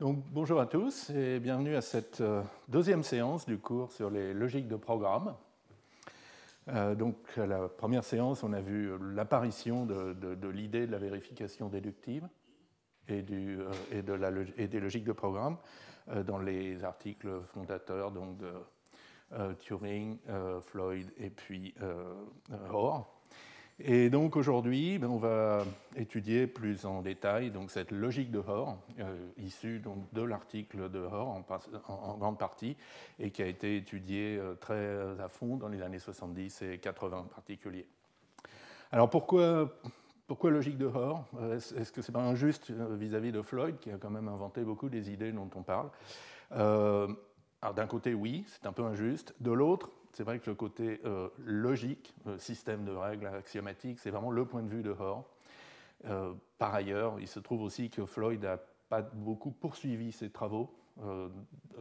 bonjour à tous et bienvenue à cette euh, deuxième séance du cours sur les logiques de programme. Euh, donc, à la première séance, on a vu l'apparition de, l'idée de la vérification déductive et, euh, des logiques de programme dans les articles fondateurs donc, de Turing, Floyd et puis Hoare. Et donc aujourd'hui, ben, on va étudier plus en détail donc, cette logique de Hoare, euh, issue donc, de l'article de Hoare en, grande partie, et qui a été étudiée euh, très euh, à fond dans les années 70 et 80 en particulier. Alors pourquoi, pourquoi logique de Hoare Est-ce que ce n'est pas injuste vis-à-vis de Floyd, qui a quand même inventé beaucoup des idées dont on parle alors d'un côté, oui, c'est un peu injuste. De l'autre, c'est vrai que le côté euh, logique, euh, système de règles axiomatiques, c'est vraiment le point de vue de Hoare. Euh, par ailleurs, il se trouve aussi que Floyd n'a pas beaucoup poursuivi ses travaux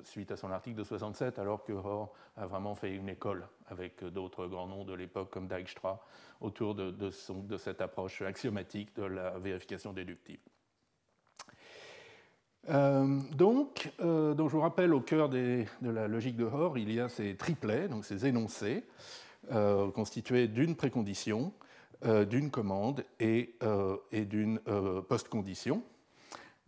suite à son article de 67, alors que Hoare a vraiment fait une école avec d'autres grands noms de l'époque comme Dijkstra autour de cette approche axiomatique de la vérification déductive. Euh, euh, donc, je vous rappelle, au cœur de la logique de Hoare, il y a ces triplets, donc ces énoncés, euh, constitués d'une précondition, d'une commande et, d'une postcondition,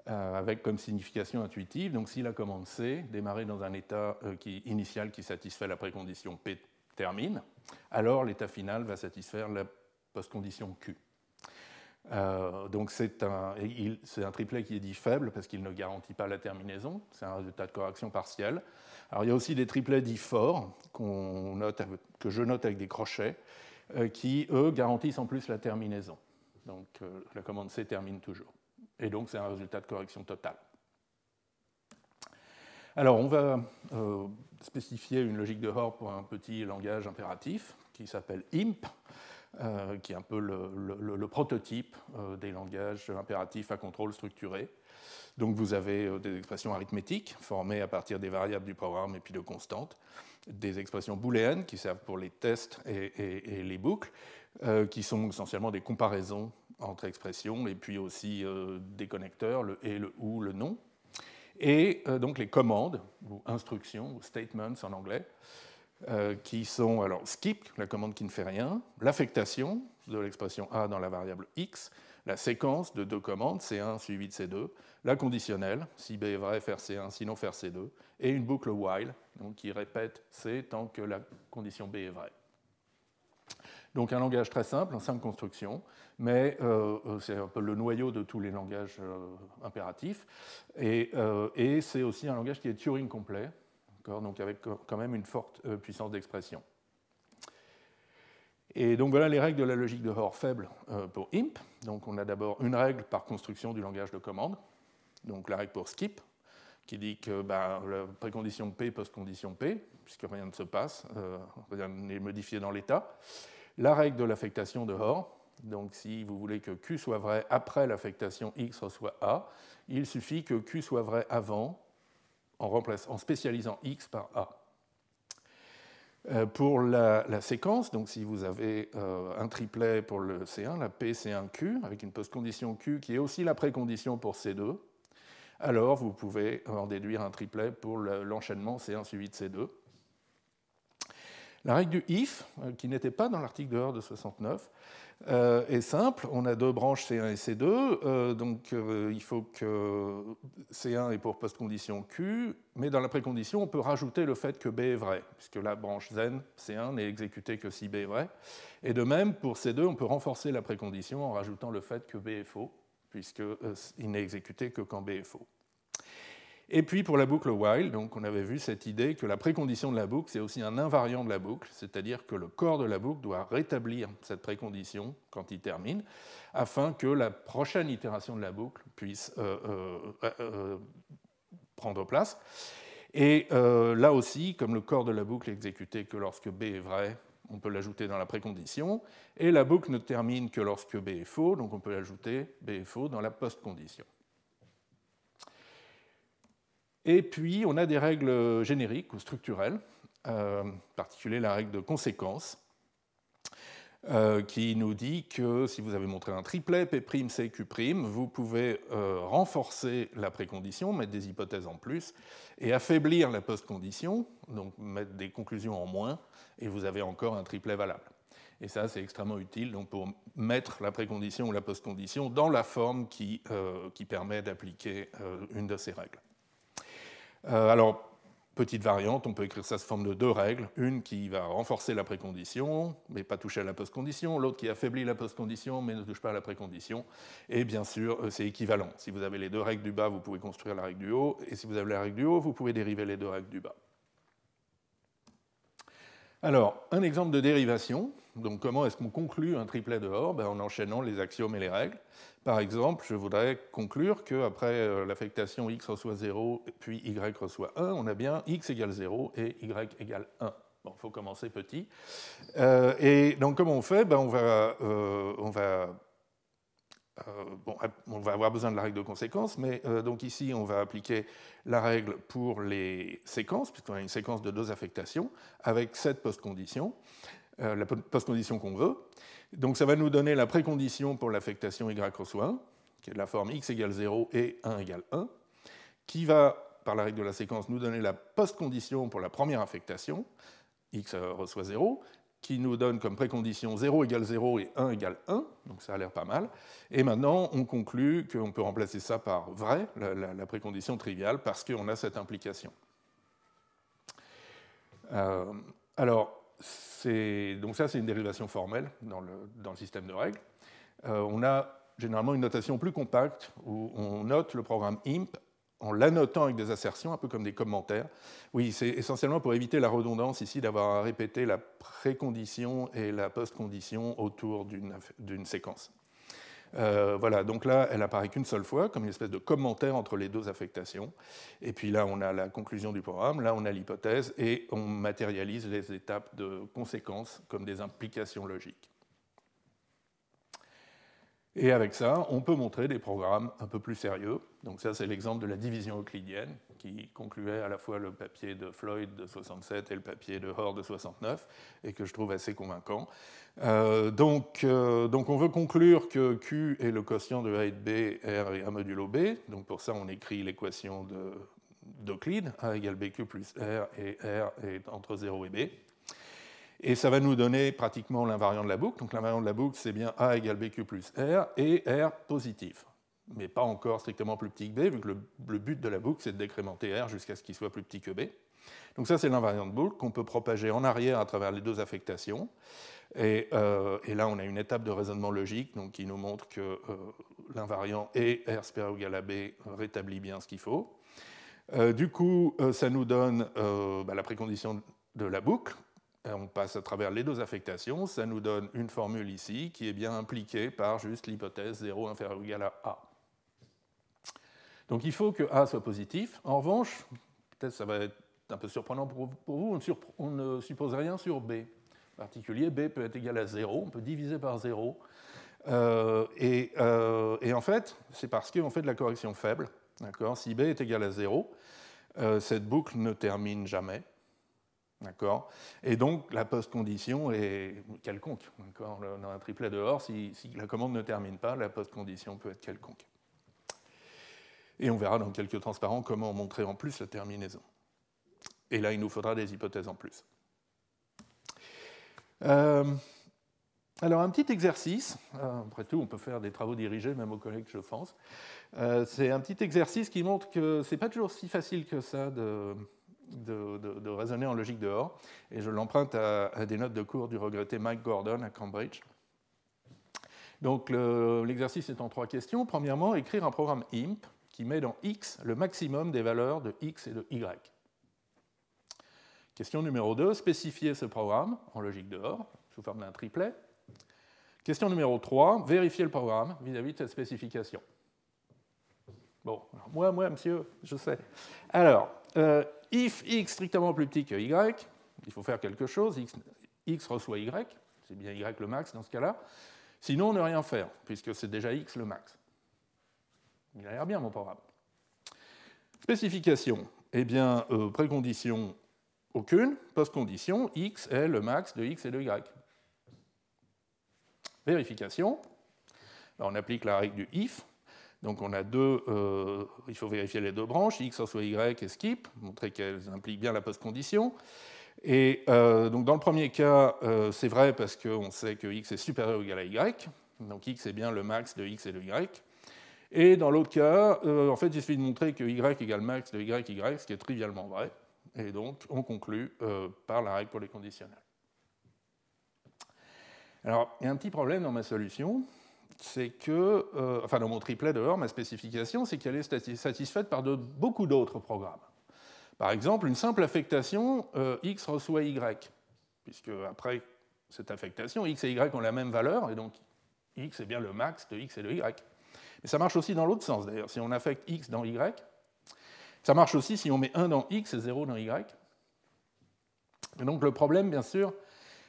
avec comme signification intuitive, donc si la commande C, démarrait dans un état initial qui satisfait la précondition P termine, alors l'état final va satisfaire la postcondition Q. Euh, donc c'est un, triplet qui est dit faible parce qu'il ne garantit pas la terminaison, c'est un résultat de correction partielle. Alors il y a aussi des triplets dits forts que je note avec des crochets euh, qui, eux, garantissent en plus la terminaison. Donc euh, la commande C termine toujours. Et donc c'est un résultat de correction totale. Alors on va spécifier une logique de Hoare pour un petit langage impératif qui s'appelle IMP. Euh, qui est un peu le, prototype euh, des langages impératifs à contrôle structuré. Donc vous avez euh, des expressions arithmétiques formées à partir des variables du programme et puis de constantes, des expressions booléennes qui servent pour les tests et, les boucles, qui sont essentiellement des comparaisons entre expressions et puis aussi des connecteurs, le et, le ou, le non. Et donc les commandes, ou instructions, ou statements en anglais, euh, qui sont alors skip, la commande qui ne fait rien, l'affectation de l'expression A dans la variable x, la séquence de deux commandes, C1 suivi de C2, la conditionnelle, si B est vrai, faire C1, sinon faire C2, et une boucle while, donc qui répète C tant que la condition B est vraie. Donc un langage très simple, en simple construction, mais euh, euh, c'est un peu le noyau de tous les langages impératifs, et c'est aussi un langage qui est Turing complet, donc avec quand même une forte euh, puissance d'expression. Et donc voilà les règles de la logique de Hoare faible euh, pour imp. Donc on a d'abord une règle par construction du langage de commande, donc la règle pour skip, qui dit que ben, la précondition P post-condition P, puisque rien ne se passe, euh, rien n'est modifié dans l'état. La règle de l'affectation de Hoare, donc si vous voulez que Q soit vrai après l'affectation X reçoit A, il suffit que Q soit vrai avant en, en spécialisant X par A. Euh, pour la, séquence, donc si vous avez euh, un triplet pour le C1, la P, C1Q, avec une postcondition Q qui est aussi la précondition pour C2, alors vous pouvez en déduire un triplet pour l'enchaînement C1 suivi de C2. La règle du if, euh, qui n'était pas dans l'article dehors de 69, euh, est simple. On a deux branches C1 et C2. Euh, donc euh, il faut que C1 est pour postcondition Q, mais dans la précondition, on peut rajouter le fait que B est vrai, puisque la branche zen C1 n'est exécutée que si B est vrai. Et de même, pour C2, on peut renforcer la précondition en rajoutant le fait que B est faux, puisqu'il n'est exécuté que quand B est faux. Et puis pour la boucle while, donc on avait vu cette idée que la précondition de la boucle, c'est aussi un invariant de la boucle, c'est-à-dire que le corps de la boucle doit rétablir cette précondition quand il termine, afin que la prochaine itération de la boucle puisse euh, euh, euh, prendre place. Et là aussi, comme le corps de la boucle est exécuté que lorsque B est vrai, on peut l'ajouter dans la précondition, et la boucle ne termine que lorsque B est faux, donc on peut l'ajouter B est faux dans la postcondition. Et puis, on a des règles génériques ou structurelles, euh, en particulier la règle de conséquence, euh, qui nous dit que si vous avez montré un triplet P', C, Q', vous pouvez euh, renforcer la précondition, mettre des hypothèses en plus, et affaiblir la postcondition, donc mettre des conclusions en moins, et vous avez encore un triplet valable. Et ça, c'est extrêmement utile donc, pour mettre la précondition ou la postcondition dans la forme qui, qui permet d'appliquer une de ces règles. Euh, alors, petite variante, on peut écrire ça sous forme de deux règles. Une qui va renforcer la précondition, mais pas toucher à la postcondition. L'autre qui affaiblit la postcondition, mais ne touche pas à la précondition. Et bien sûr, euh, c'est équivalent. Si vous avez les deux règles du bas, vous pouvez construire la règle du haut. Et si vous avez la règle du haut, vous pouvez dériver les deux règles du bas. Alors, un exemple de dérivation. Donc, comment est-ce qu'on conclut un triplet de ben, En enchaînant les axiomes et les règles. Par exemple, je voudrais conclure qu'après euh, l'affectation x reçoit 0, puis y reçoit 1, on a bien x égale 0 et y égale 1. Bon, il faut commencer petit. Euh, et donc, comment on fait ben, on, va, euh, on, va, on va avoir besoin de la règle de conséquence, mais donc ici, on va appliquer la règle pour les séquences, puisqu'on a une séquence de deux affectations, avec cette postcondition, la postcondition qu'on veut. Donc ça va nous donner la précondition pour l'affectation y reçoit 1, qui est de la forme x égale 0 et 1 égale 1, qui va, par la règle de la séquence, nous donner la postcondition pour la première affectation, x reçoit 0, qui nous donne comme précondition 0 égale 0 et 1 égale 1, donc ça a l'air pas mal. Et maintenant, on conclut qu'on peut remplacer ça par vrai, la, précondition triviale, parce qu'on a cette implication. Euh, alors, donc ça, c'est une dérivation formelle dans le, système de règles. Euh, on a généralement une notation plus compacte où on note le programme IMP en l'annotant avec des assertions, un peu comme des commentaires. Oui, c'est essentiellement pour éviter la redondance ici d'avoir à répéter la précondition et la postcondition autour d'une séquence. Euh, voilà, donc là, elle apparaît qu'une seule fois, comme une espèce de commentaire entre les deux affectations. Et puis là, on a la conclusion du programme, là, on a l'hypothèse, et on matérialise les étapes de conséquences comme des implications logiques. Et avec ça, on peut montrer des programmes un peu plus sérieux. Donc ça, c'est l'exemple de la division euclidienne qui concluait à la fois le papier de Floyd de 67 et le papier de Hoare de 69, et que je trouve assez convaincant. Euh, donc, euh, donc, on veut conclure que Q est le quotient de A et de B, R et A modulo B. Donc pour ça, on écrit l'équation d'Euclide, A égale BQ plus R, et R est entre 0 et B. Et ça va nous donner pratiquement l'invariant de la boucle. Donc l'invariant de la boucle, c'est bien A égale BQ plus R et R positif mais pas encore strictement plus petit que B, vu que le, but de la boucle, c'est de décrémenter R jusqu'à ce qu'il soit plus petit que B. Donc ça, c'est l'invariant de boucle qu'on peut propager en arrière à travers les deux affectations. Et, euh, là, on a une étape de raisonnement logique donc, qui nous montre que euh, l'invariant et R supérieur ou égal à B rétablit bien ce qu'il faut. Euh, du coup, ça nous donne bah, la précondition de la boucle. On passe à travers les deux affectations. Ça nous donne une formule ici qui est bien impliquée par juste l'hypothèse 0 inférieur ou égal à A. Donc il faut que A soit positif. En revanche, peut-être ça va être un peu surprenant pour, vous, on, ne suppose rien sur B. En particulier, B peut être égal à 0, on peut diviser par 0. Euh, euh, et, en fait, c'est parce qu'on fait de la correction faible. si B est égal à 0, euh, cette boucle ne termine jamais. D'accord Et donc, la post-condition est quelconque. Dans un triplet dehors, si, si la commande ne termine pas, la post-condition peut être quelconque. Et on verra dans quelques transparents comment montrer en plus la terminaison. Et là, il nous faudra des hypothèses en plus. Euh, alors, un petit exercice. Euh, après tout, on peut faire des travaux dirigés, même aux collègues, je pense. Euh, c'est un petit exercice qui montre que ce n'est pas toujours si facile que ça de, raisonner en logique dehors. Et je l'emprunte à, des notes de cours du regretté Mike Gordon à Cambridge. Donc, l'exercice est en trois questions. Premièrement, écrire un programme IMP met dans x le maximum des valeurs de x et de y. Question numéro 2, spécifier ce programme en logique dehors, sous forme d'un triplet. Question numéro 3, vérifier le programme vis-à-vis de cette spécification. Bon, moi, moi, monsieur, je sais. Alors, euh, if x strictement plus petit que y, il faut faire quelque chose, x, x reçoit y, c'est bien y le max dans ce cas-là, sinon ne rien faire, puisque c'est déjà x le max. Il a l'air bien, mon programme. Spécification. Eh bien, euh, précondition aucune, postcondition, x est le max de x et de y. Vérification. on applique la règle du if. Donc on a deux, euh, il faut vérifier les deux branches, x en soit y et skip, montrer qu'elles impliquent bien la postcondition. Et euh, donc dans le premier cas, c'est vrai parce qu'on sait que x est supérieur ou égal à y, donc x est bien le max de x et de y. Et dans l'autre cas, euh, en fait, il suffit de montrer que y égale max de y, y, ce qui est trivialement vrai. Et donc, on conclut euh, par la règle pour les conditionnels. Alors, il y a un petit problème dans ma solution, c'est que, euh, enfin, dans mon triplet dehors, ma spécification, c'est qu'elle est satisfaite par beaucoup d'autres programmes. Par exemple, une simple affectation x reçoit y, puisque après cette affectation, x et y ont la même valeur, et donc x est bien le max de x et de y. Et ça marche aussi dans l'autre sens, d'ailleurs. Si on affecte x dans y, ça marche aussi si on met 1 dans x et 0 dans y. Et donc le problème, bien sûr,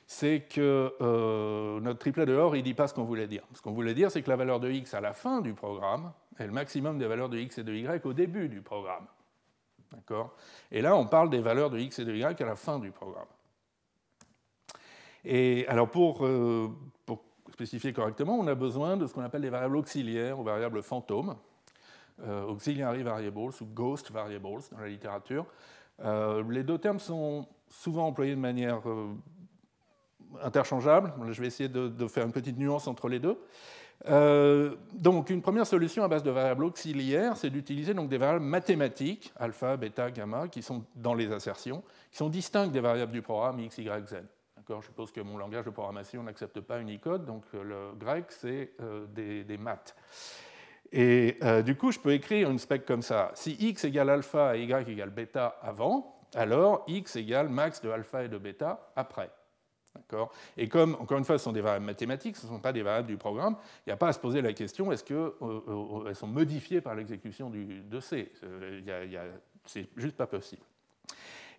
c'est que euh, notre triplet de il ne dit pas ce qu'on voulait dire. Ce qu'on voulait dire, c'est que la valeur de x à la fin du programme est le maximum des valeurs de x et de y au début du programme. D'accord Et là, on parle des valeurs de x et de y à la fin du programme. Et alors, pour, euh, spécifié correctement, on a besoin de ce qu'on appelle des variables auxiliaires ou variables fantômes, euh, auxiliary variables ou ghost variables dans la littérature. Euh, les deux termes sont souvent employés de manière euh, interchangeable. je vais essayer de, faire une petite nuance entre les deux. donc, une première solution à base de variables auxiliaires, c'est d'utiliser donc des variables mathématiques, alpha, bêta, gamma, qui sont dans les assertions, qui sont distinctes des variables du programme x, y, z je suppose que mon langage de programmation n'accepte pas Unicode, donc euh, le grec, c'est euh, des, maths. Et euh, du coup, je peux écrire une spec comme ça. Si x égale alpha et y égale bêta avant, alors x égale max de alpha et de bêta après. Et comme, encore une fois, ce sont des variables mathématiques, ce ne sont pas des variables du programme, il n'y a pas à se poser la question est-ce qu'elles sont modifiées par l'exécution de C. Ce n'est C'est juste pas possible.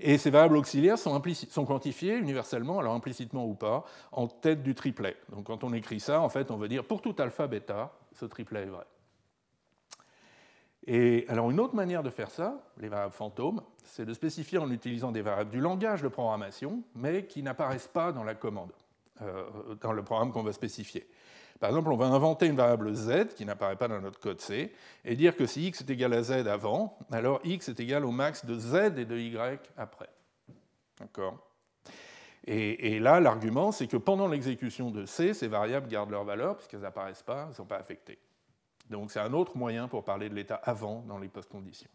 Et ces variables auxiliaires sont, quantifiées universellement, alors implicitement ou pas, en tête du triplet. Donc quand on écrit ça, en fait, on veut dire pour tout alpha bêta, ce triplet est vrai. Et alors une autre manière de faire ça, les variables fantômes, c'est de spécifier en utilisant des variables du langage de programmation, mais qui n'apparaissent pas dans la commande, euh, dans le programme qu'on va spécifier. Par exemple, on va inventer une variable z qui n'apparaît pas dans notre code C et dire que si x est égal à z avant, alors x est égal au max de z et de y après. D'accord et, là, l'argument, c'est que pendant l'exécution de C, ces variables gardent leur valeur puisqu'elles n'apparaissent pas, elles ne sont pas affectées. Donc c'est un autre moyen pour parler de l'état avant dans les post-conditions.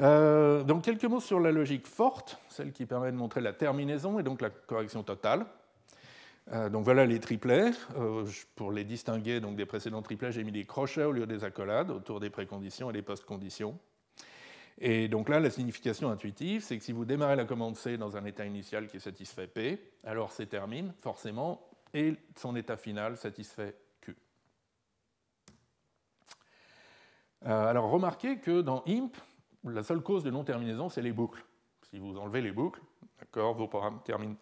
Euh, donc quelques mots sur la logique forte, celle qui permet de montrer la terminaison et donc la correction totale. Euh, donc voilà les triplets. Euh, pour les distinguer donc, des précédents triplets, j'ai mis des crochets au lieu des accolades autour des préconditions et des postconditions. Et donc là, la signification intuitive, c'est que si vous démarrez la commande C dans un état initial qui satisfait P, alors C termine forcément et son état final satisfait Q. Euh, alors remarquez que dans IMP, la seule cause de non-terminaison, c'est les boucles. Si vous enlevez les boucles, vos programmes terminent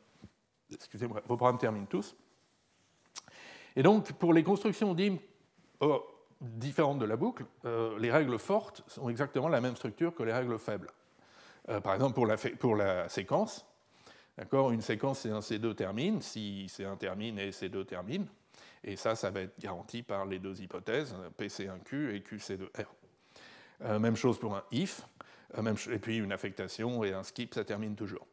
Excusez-moi, vos programmes terminent tous. Et donc, pour les constructions oh, différentes de la boucle, euh, les règles fortes ont exactement la même structure que les règles faibles. Euh, par exemple, pour la, pour la séquence, une séquence c'est un C2 termine, si C1 termine et C2 termine. Et ça, ça va être garanti par les deux hypothèses, PC1Q et QC2R. Euh, même chose pour un if, et puis une affectation et un skip, ça termine toujours.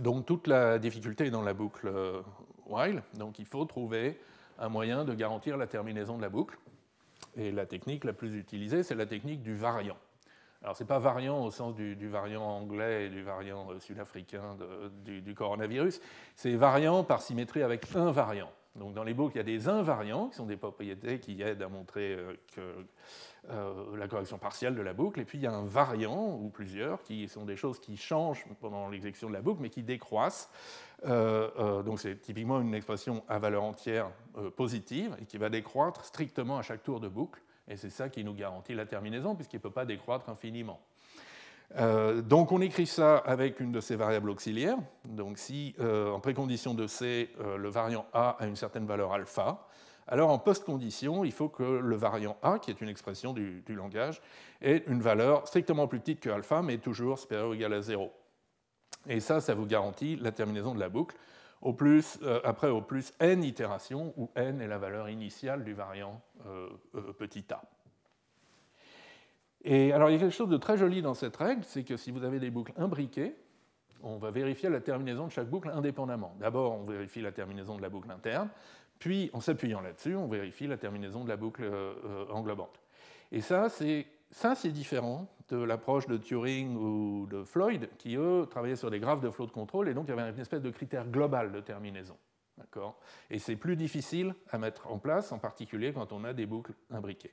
Donc toute la difficulté est dans la boucle euh, while, donc il faut trouver un moyen de garantir la terminaison de la boucle. Et la technique la plus utilisée, c'est la technique du variant. Alors ce n'est pas variant au sens du, variant anglais et du variant euh, sud-africain du, du, coronavirus, c'est variant par symétrie avec invariant. Donc dans les boucles, il y a des invariants qui sont des propriétés qui aident à montrer euh, que euh, la correction partielle de la boucle, et puis il y a un variant, ou plusieurs, qui sont des choses qui changent pendant l'exécution de la boucle, mais qui décroissent. Euh, euh, donc c'est typiquement une expression à valeur entière positive, et qui va décroître strictement à chaque tour de boucle, et c'est ça qui nous garantit la terminaison, puisqu'il ne peut pas décroître infiniment. donc on écrit ça avec une de ces variables auxiliaires. Donc si en précondition de C, le variant A a une certaine valeur alpha, alors en post-condition, il faut que le variant A, qui est une expression du, langage, ait une valeur strictement plus petite que alpha, mais toujours supérieure ou égale à 0. Et ça, ça vous garantit la terminaison de la boucle, au plus, euh, après au plus n itérations, où n est la valeur initiale du variant euh, euh, petit a. Et alors il y a quelque chose de très joli dans cette règle, c'est que si vous avez des boucles imbriquées, on va vérifier la terminaison de chaque boucle indépendamment. D'abord, on vérifie la terminaison de la boucle interne, puis en s'appuyant là-dessus, on vérifie la terminaison de la boucle euh, euh, englobante. Et ça, c'est ça, différent de l'approche de Turing ou de Floyd, qui, eux, travaillaient sur des graphes de flot de contrôle, et donc il y avait une espèce de critère global de terminaison. Et c'est plus difficile à mettre en place, en particulier quand on a des boucles imbriquées.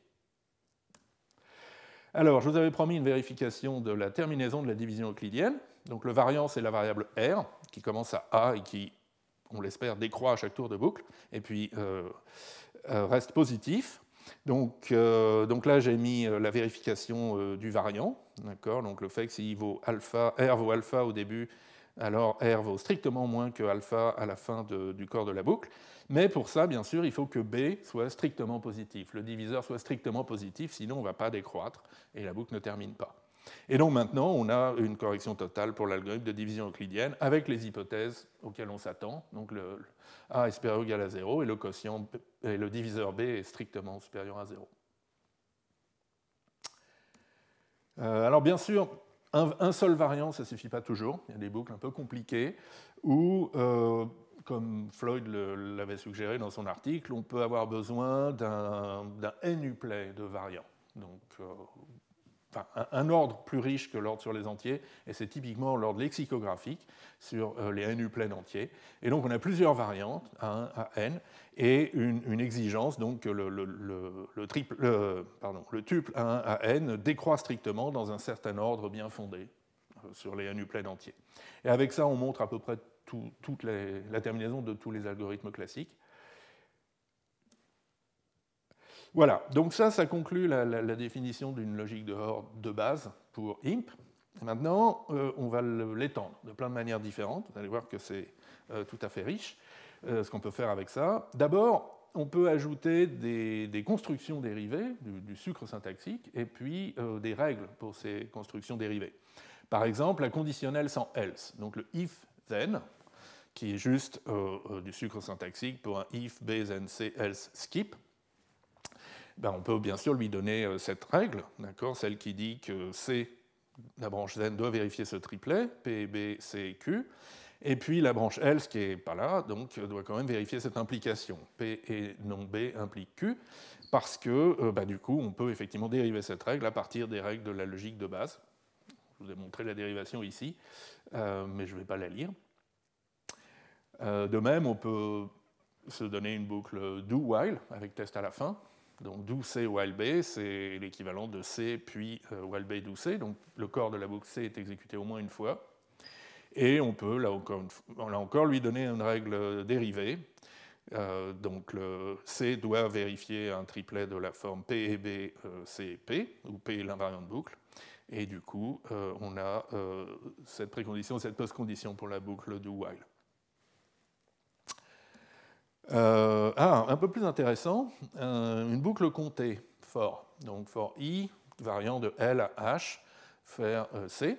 Alors, je vous avais promis une vérification de la terminaison de la division euclidienne. Donc le variant, c'est la variable R, qui commence à A et qui, on l'espère, décroît à chaque tour de boucle, et puis euh, euh, reste positif. Donc, euh, donc là, j'ai mis la vérification du variant, d'accord Donc le fait que si vaut alpha, R vaut alpha au début, alors R vaut strictement moins que alpha à la fin du corps de la boucle. Mais pour ça, bien sûr, il faut que B soit strictement positif, le diviseur soit strictement positif, sinon on ne va pas décroître et la boucle ne termine pas. Et donc maintenant, on a une correction totale pour l'algorithme de division euclidienne avec les hypothèses auxquelles on s'attend. Donc le A est supérieur ou égal à 0 et le quotient et le diviseur B est strictement supérieur à 0. Euh, alors bien sûr, un, seul variant, ça ne suffit pas toujours. Il y a des boucles un peu compliquées où euh, comme Floyd l'avait suggéré dans son article, on peut avoir besoin d'un n-uplet de variants. Donc, euh, un, ordre plus riche que l'ordre sur les entiers, et c'est typiquement l'ordre lexicographique sur euh, les NU pleins entiers. Et donc on a plusieurs variantes a 1, à N, et une, exigence donc que le, tuple a 1 à N décroît strictement dans un certain ordre bien fondé euh, sur les NU pleins entiers. Et avec ça, on montre à peu près toute la terminaison de tous les algorithmes classiques. Voilà, donc ça, ça conclut la, définition d'une logique de de base pour IMP. Maintenant, euh, on va l'étendre de plein de manières différentes. Vous allez voir que c'est euh, tout à fait riche, euh, ce qu'on peut faire avec ça. D'abord, on peut ajouter des, constructions dérivées, du, sucre syntaxique, et puis des règles pour ces constructions dérivées. Par exemple, la conditionnelle sans else, donc le if then, qui est juste du sucre syntaxique pour un if, b, then, c, else, skip. Ben, on peut bien sûr lui donner euh, cette règle, celle qui dit que C, la branche Z doit vérifier ce triplet, P, B, C et Q, et puis la branche L, ce qui n'est pas là, donc euh, doit quand même vérifier cette implication. P et non B implique Q, parce que euh, ben, du coup, on peut effectivement dériver cette règle à partir des règles de la logique de base. Je vous ai montré la dérivation ici, mais je ne vais pas la lire. de même, on peut se donner une boucle do-while avec test à la fin, donc d'où C B, c'est l'équivalent de C puis euh, B d'où C. Donc le corps de la boucle C est exécuté au moins une fois. Et on peut, là encore, encore lui donner une règle euh, dérivée. Euh, donc le C doit vérifier un triplet de la forme P et B, C et P, où P est l'invariant de boucle. Et du coup, on a cette précondition, cette postcondition pour la boucle do while. Euh, ah, un peu plus intéressant, euh, une boucle comptée, for. Donc for i, variant de L à H, faire euh, C,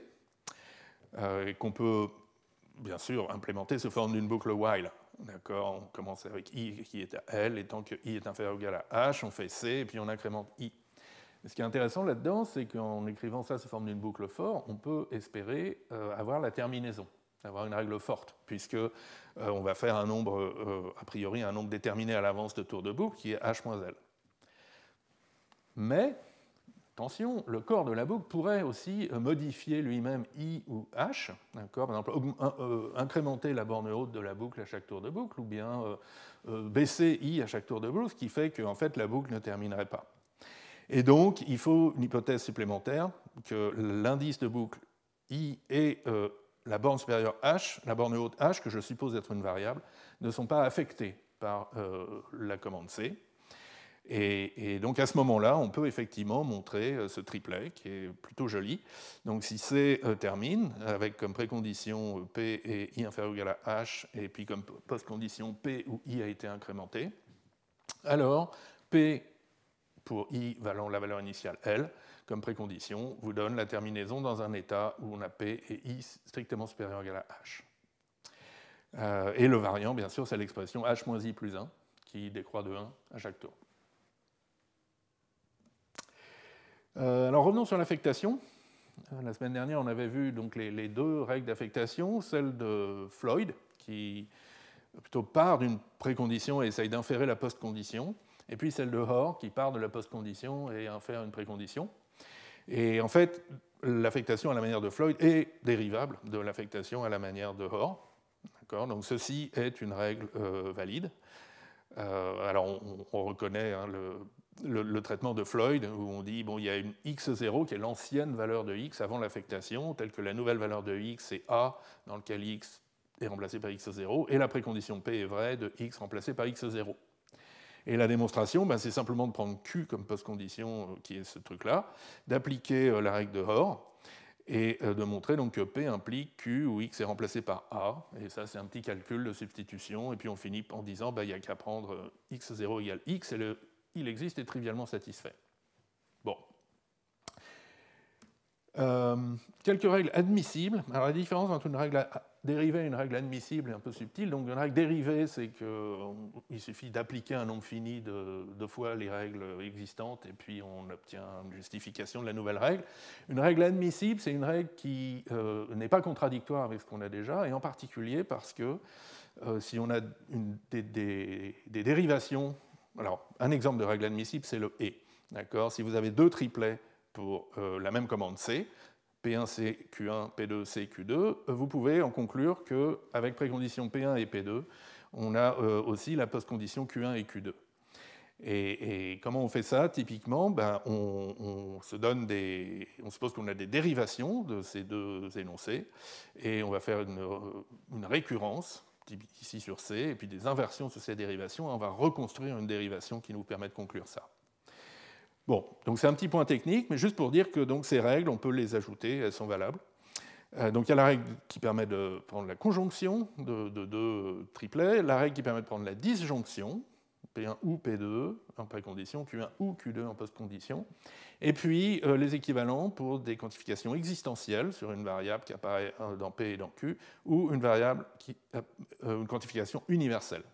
et qu'on peut bien sûr implémenter sous forme d'une boucle while. D'accord On commence avec i qui est à L, et tant que i est inférieur ou égal à H, on fait C, et puis on incrémente i. ce qui est intéressant là-dedans, c'est qu'en écrivant ça sous forme d'une boucle for, on peut espérer avoir la terminaison d'avoir une règle forte, puisque euh, on va faire un nombre, euh, a priori, un nombre déterminé à l'avance de tour de boucle qui est h-l. Mais, attention, le corps de la boucle pourrait aussi euh, modifier lui-même i ou h, par exemple incrémenter la borne haute de la boucle à chaque tour de boucle, ou bien baisser i à chaque tour de boucle, ce qui fait que fait la boucle ne terminerait pas. Et donc, il faut une hypothèse supplémentaire que l'indice de boucle i et la borne supérieure h, la borne haute h, que je suppose être une variable, ne sont pas affectées par euh, la commande C. Et, et, donc à ce moment-là, on peut effectivement montrer euh, ce triplet qui est plutôt joli. Donc si C euh, termine avec comme précondition P et I inférieur ou égal à H, et puis comme postcondition P où I a été incrémenté, alors P pour I valant la valeur initiale L comme précondition, vous donne la terminaison dans un état où on a P et I strictement supérieur ou à H. Euh, et le variant, bien sûr, c'est l'expression H moins I plus 1, qui décroît de 1 à chaque tour. Euh, alors revenons sur l'affectation. Euh, la semaine dernière, on avait vu donc, les, deux règles d'affectation, celle de Floyd, qui plutôt part d'une précondition et essaye d'inférer la postcondition, et puis celle de Hoare, qui part de la postcondition et infère une précondition. Et en fait, l'affectation à la manière de Floyd est dérivable de l'affectation à la manière de Hoare. Donc ceci est une règle euh, valide. Euh, alors on, reconnaît hein, le, traitement de Floyd où on dit bon il y a une x0 qui est l'ancienne valeur de x avant l'affectation, telle que la nouvelle valeur de x est a dans lequel x est remplacé par x0 et la précondition p est vraie de x remplacé par x0. Et la démonstration, ben, c'est simplement de prendre Q comme postcondition, euh, qui est ce truc-là, d'appliquer euh, la règle de Hoare, et euh, de montrer donc que P implique Q où X est remplacé par A. Et ça, c'est un petit calcul de substitution. Et puis on finit en disant, ben, il n'y a qu'à prendre X0 égale X, et le il existe est trivialement satisfait. Bon. quelques règles admissibles. Alors la différence entre une règle Dérivée une règle admissible et un peu subtile. Donc une règle dérivée, c'est qu'il suffit d'appliquer un nombre fini de, fois les règles existantes et puis on obtient une justification de la nouvelle règle. Une règle admissible, c'est une règle qui euh, n'est pas contradictoire avec ce qu'on a déjà, et en particulier parce que euh, si on a des, dérivations, alors un exemple de règle admissible, c'est le et. D'accord si vous avez deux triplets pour euh, la même commande C, P1, C, Q1, P2, C, Q2, euh, vous pouvez en conclure qu'avec précondition P1 et P2, on a euh, aussi la postcondition Q1 et Q2. Et, comment on fait ça Typiquement, ben, on, se donne des, on suppose qu'on a des dérivations de ces deux énoncés, et on va faire une, euh, une, récurrence, ici sur C, et puis des inversions sur ces dérivations, et on va reconstruire une dérivation qui nous permet de conclure ça. Bon, donc c'est un petit point technique, mais juste pour dire que donc, ces règles, on peut les ajouter, elles sont valables. Euh, donc il y a la règle qui permet de prendre la conjonction de deux triplets, la règle qui permet de prendre la disjonction, P1 ou P2 en précondition, Q1 ou Q2 en postcondition, et puis euh, les équivalents pour des quantifications existentielles sur une variable qui apparaît dans P et dans Q, ou une variable qui, euh, une quantification universelle.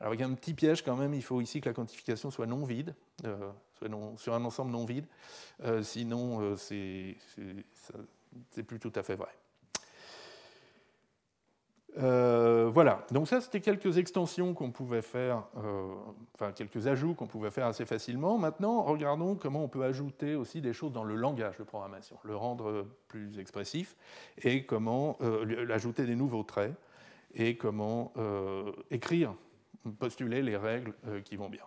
Alors il y a un petit piège quand même, il faut ici que la quantification soit non vide sur, un ensemble non vide. Euh, sinon, euh, c'est plus tout à fait vrai. Euh, voilà, donc ça c'était quelques extensions qu'on pouvait faire, enfin quelques ajouts qu'on pouvait faire assez facilement. Maintenant, regardons comment on peut ajouter aussi des choses dans le langage de programmation, le rendre plus expressif et comment l'ajouter ajouter des nouveaux traits et comment écrire, postuler les règles qui vont bien.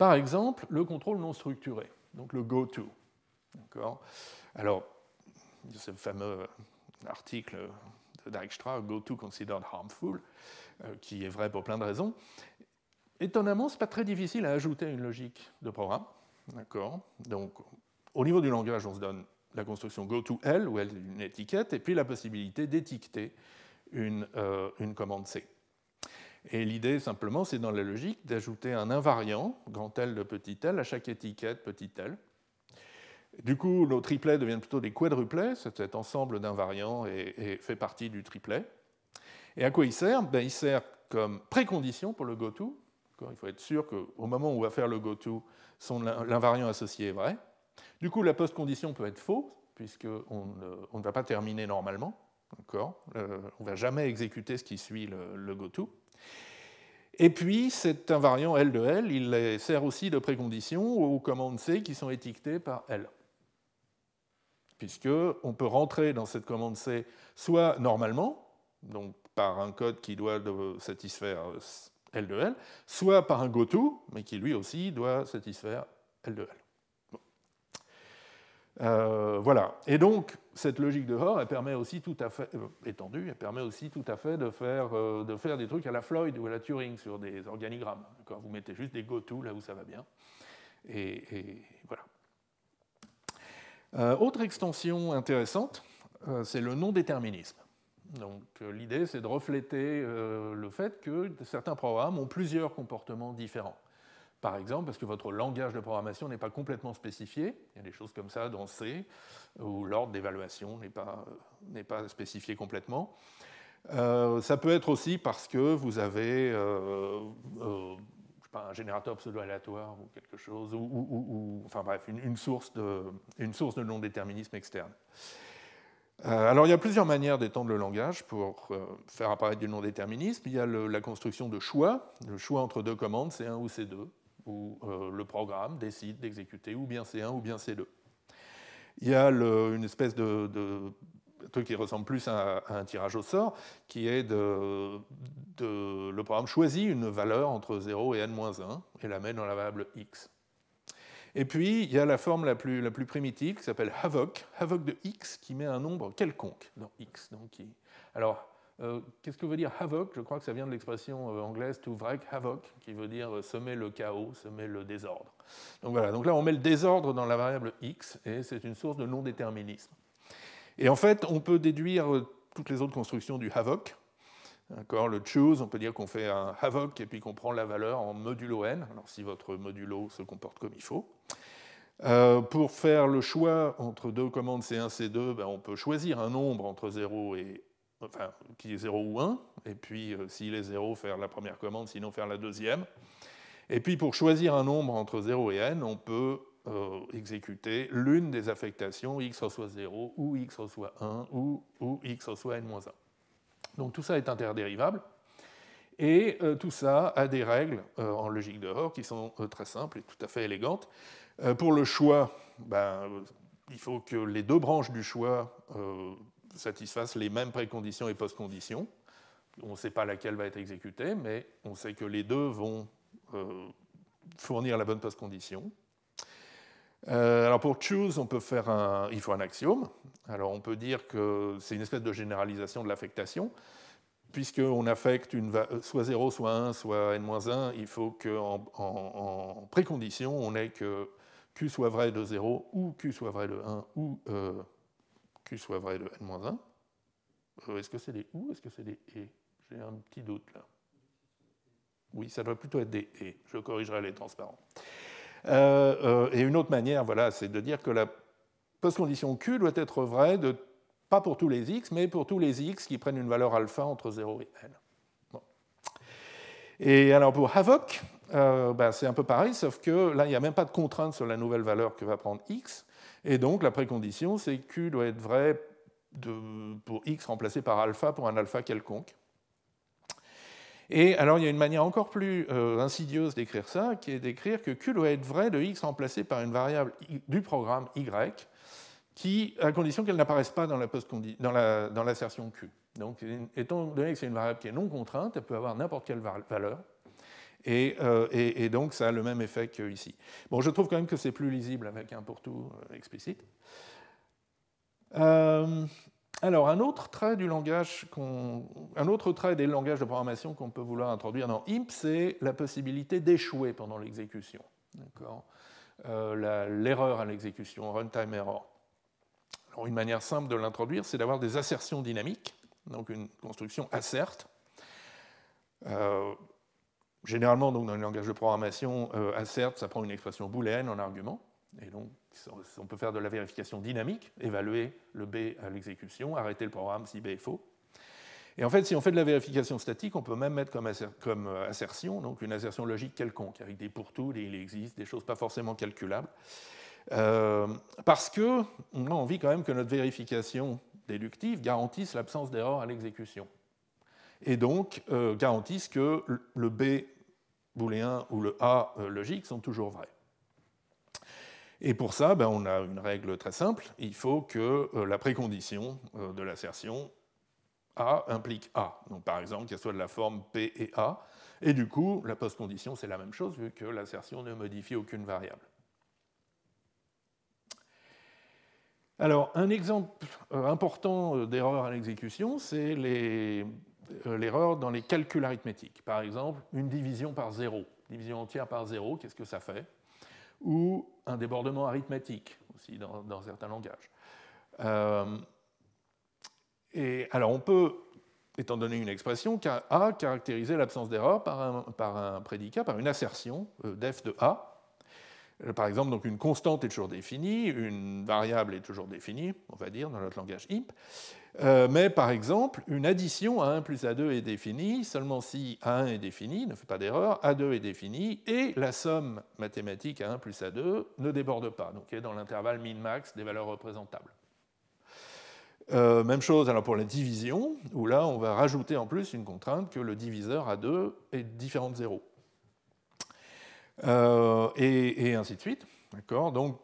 Par exemple, le contrôle non structuré, donc le go-to. Alors, ce fameux article de Dijkstra, Go-to Considered Harmful, euh, qui est vrai pour plein de raisons. Étonnamment, ce n'est pas très difficile à ajouter à une logique de programme. Donc, au niveau du langage, on se donne la construction go-to-l, où elle est une étiquette, et puis la possibilité d'étiqueter une euh, commande C. Et l'idée, simplement, c'est dans la logique d'ajouter un invariant, grand L de petit L, à chaque étiquette petit L. Du coup, nos triplets deviennent plutôt des quadruplets, cet ensemble d'invariants et, fait partie du triplet. Et à quoi il sert ben, Il sert comme précondition pour le goto. Il faut être sûr qu'au moment où on va faire le goto, l'invariant associé est vrai. Du coup, la postcondition peut être fausse, puisqu'on ne, on ne va pas terminer normalement. D'accord euh, on ne va jamais exécuter ce qui suit le, le goto. Et puis, cet invariant L de L, il sert aussi de précondition aux commandes C qui sont étiquetées par L. Puisque on peut rentrer dans cette commande C soit normalement, donc par un code qui doit satisfaire L de L, soit par un goto, mais qui lui aussi doit satisfaire L de L. Euh, voilà. Et donc, cette logique dehors, elle permet aussi tout à fait, euh, étendue, elle permet aussi tout à fait euh, de faire, des trucs à la Floyd ou à la Turing sur des organigrammes. Vous mettez juste des go-to là où ça va bien. et voilà. autre extension intéressante, c'est le non-déterminisme. Donc l'idée, c'est de refléter le fait que certains programmes ont plusieurs comportements différents par exemple, parce que votre langage de programmation n'est pas complètement spécifié. Il y a des choses comme ça dans C, où l'ordre d'évaluation n'est pas, euh, n'est pas spécifié complètement. Euh, ça peut être aussi parce que vous avez euh, un générateur pseudo-aléatoire ou quelque chose, ou, enfin bref, une, source de, une source de non-déterminisme externe. alors il y a plusieurs manières d'étendre le langage pour faire apparaître du non-déterminisme. Il y a la construction de choix. Le choix entre deux commandes, c'est un ou c'est deux où euh, le programme décide d'exécuter ou bien C1 ou bien C2. Il y a une espèce de, truc qui ressemble plus à, un tirage au sort, qui est de, le programme choisit une valeur entre 0 et n-1 et la met dans la variable x. Et puis, il y a la forme la plus, plus primitive qui s'appelle havoc, havoc de x, qui met un nombre quelconque dans x. Donc, Alors, euh, qu'est-ce que veut dire havoc Je crois que ça vient de l'expression euh, anglaise to wreak havoc, qui veut dire euh, semer le chaos, semer le désordre. Donc voilà, donc là on met le désordre dans la variable x, et c'est une source de non-déterminisme. Et en fait, on peut déduire toutes les autres constructions du havoc. le choose, on peut dire qu'on fait un havoc et puis qu'on prend la valeur en modulo n, alors si votre modulo se comporte comme il faut. pour faire le choix entre deux commandes C1, C2, ben on peut choisir un nombre entre 0 et enfin, qui est 0 ou 1, et puis euh, s'il est 0, faire la première commande, sinon faire la deuxième. Et puis pour choisir un nombre entre 0 et n, on peut euh, exécuter l'une des affectations x soit 0 ou x soit 1 ou, ou x soit n-1. Donc tout ça est interdérivable. Et euh, tout ça a des règles en logique dehors qui sont très simples et tout à fait élégantes. pour le choix, ben, il faut que les deux branches du choix satisfasse les mêmes préconditions et postconditions. On ne sait pas laquelle va être exécutée, mais on sait que les deux vont euh, fournir la bonne postcondition. Euh, alors pour choose, on peut faire un, il faut un axiome. Alors on peut dire que c'est une espèce de généralisation de l'affectation. Puisqu'on affecte euh, soit 0, soit 1, soit n-1, il faut qu'en en, précondition, on ait que q soit vrai de 0 ou q soit vrai de 1 ou euh, soit vrai de N-1. Euh, est-ce que c'est des ou Est-ce que c'est des et J'ai un petit doute là. Oui, ça doit plutôt être des et. Je corrigerai les transparents. Euh, euh, et une autre manière, voilà, c'est de dire que la postcondition Q doit être vraie, de, pas pour tous les x, mais pour tous les x qui prennent une valeur alpha entre 0 et n. Et alors pour Havoc, ben, c'est un peu pareil, sauf que là, il n'y a même pas de contrainte sur la nouvelle valeur que va prendre x. Et donc la précondition, c'est que Q doit être vrai pour x remplacé par alpha pour un alpha quelconque. Et alors il y a une manière encore plus euh, insidieuse d'écrire ça, qui est d'écrire que Q doit être vrai de x remplacé par une variable du programme y, qui, à condition qu'elle n'apparaisse pas dans l'assertion Q. Donc étant donné que c'est une variable qui est non contrainte, elle peut avoir n'importe quelle valeur. Euh, et, donc, ça a le même effet qu'ici. Bon, je trouve quand même que c'est plus lisible avec un pour-tout euh, explicite. Euh, alors, un autre trait du langage, un autre trait des langages de programmation qu'on peut vouloir introduire dans IMP, c'est la possibilité d'échouer pendant l'exécution. Euh, L'erreur à l'exécution, runtime error. Alors, une manière simple de l'introduire, c'est d'avoir des assertions dynamiques, donc une construction asserte. Euh, Généralement, donc, dans les langage de programmation, assert, euh, ça prend une expression booléenne en argument. Et donc, on peut faire de la vérification dynamique, évaluer le B à l'exécution, arrêter le programme si B est faux. Et en fait, si on fait de la vérification statique, on peut même mettre comme, assertion euh, donc une assertion logique quelconque, avec des pour-tout, des il existe, des choses pas forcément calculables. Euh, parce que on a envie quand même que notre vérification déductive garantisse l'absence d'erreur à l'exécution et donc euh, garantissent que le B booléen ou le A euh, logique sont toujours vrais. Et pour ça, ben, on a une règle très simple. Il faut que euh, la précondition de l'assertion A implique A. Donc par exemple, qu'elle soit de la forme P et A. Et du coup, la postcondition, c'est la même chose, vu que l'assertion ne modifie aucune variable. Alors, un exemple important d'erreur à l'exécution, c'est les euh, l'erreur dans les calculs arithmétiques. Par exemple, une division par zéro, division entière par zéro, qu'est-ce que ça fait Ou un débordement arithmétique, aussi dans, certains langages. Euh, et alors on peut, étant donné une expression, caractériser l'absence d'erreur par un, prédicat, par une assertion euh, d'F de A, par exemple, donc une constante est toujours définie, une variable est toujours définie, on va dire, dans notre langage IMP. Euh, mais par exemple, une addition A1 plus A2 est définie seulement si A1 est défini, ne fait pas d'erreur, A2 est défini, et la somme mathématique A1 plus A2 ne déborde pas, donc est dans l'intervalle min-max des valeurs représentables. Euh, même chose alors pour la division, où là on va rajouter en plus une contrainte que le diviseur A2 est différent de 0. Euh, et, ainsi de suite. donc,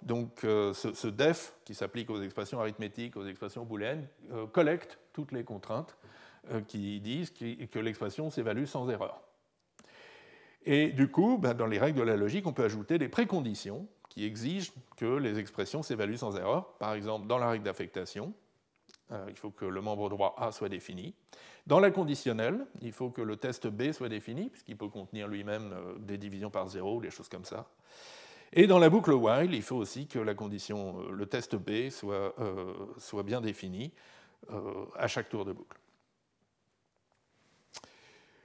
euh, ce, def qui s'applique aux expressions arithmétiques, aux expressions booléennes, euh, collecte toutes les contraintes qui disent que, l'expression s'évalue sans erreur. Et du coup, bah, dans les règles de la logique, on peut ajouter des préconditions qui exigent que les expressions s'évaluent sans erreur. Par exemple, dans la règle d'affectation, euh, il faut que le membre droit A soit défini. Dans la conditionnelle, il faut que le test B soit défini, puisqu'il peut contenir lui-même euh, des divisions par zéro, des choses comme ça. Et dans la boucle while, il faut aussi que la condition, euh, le test B soit, bien défini à chaque tour de boucle.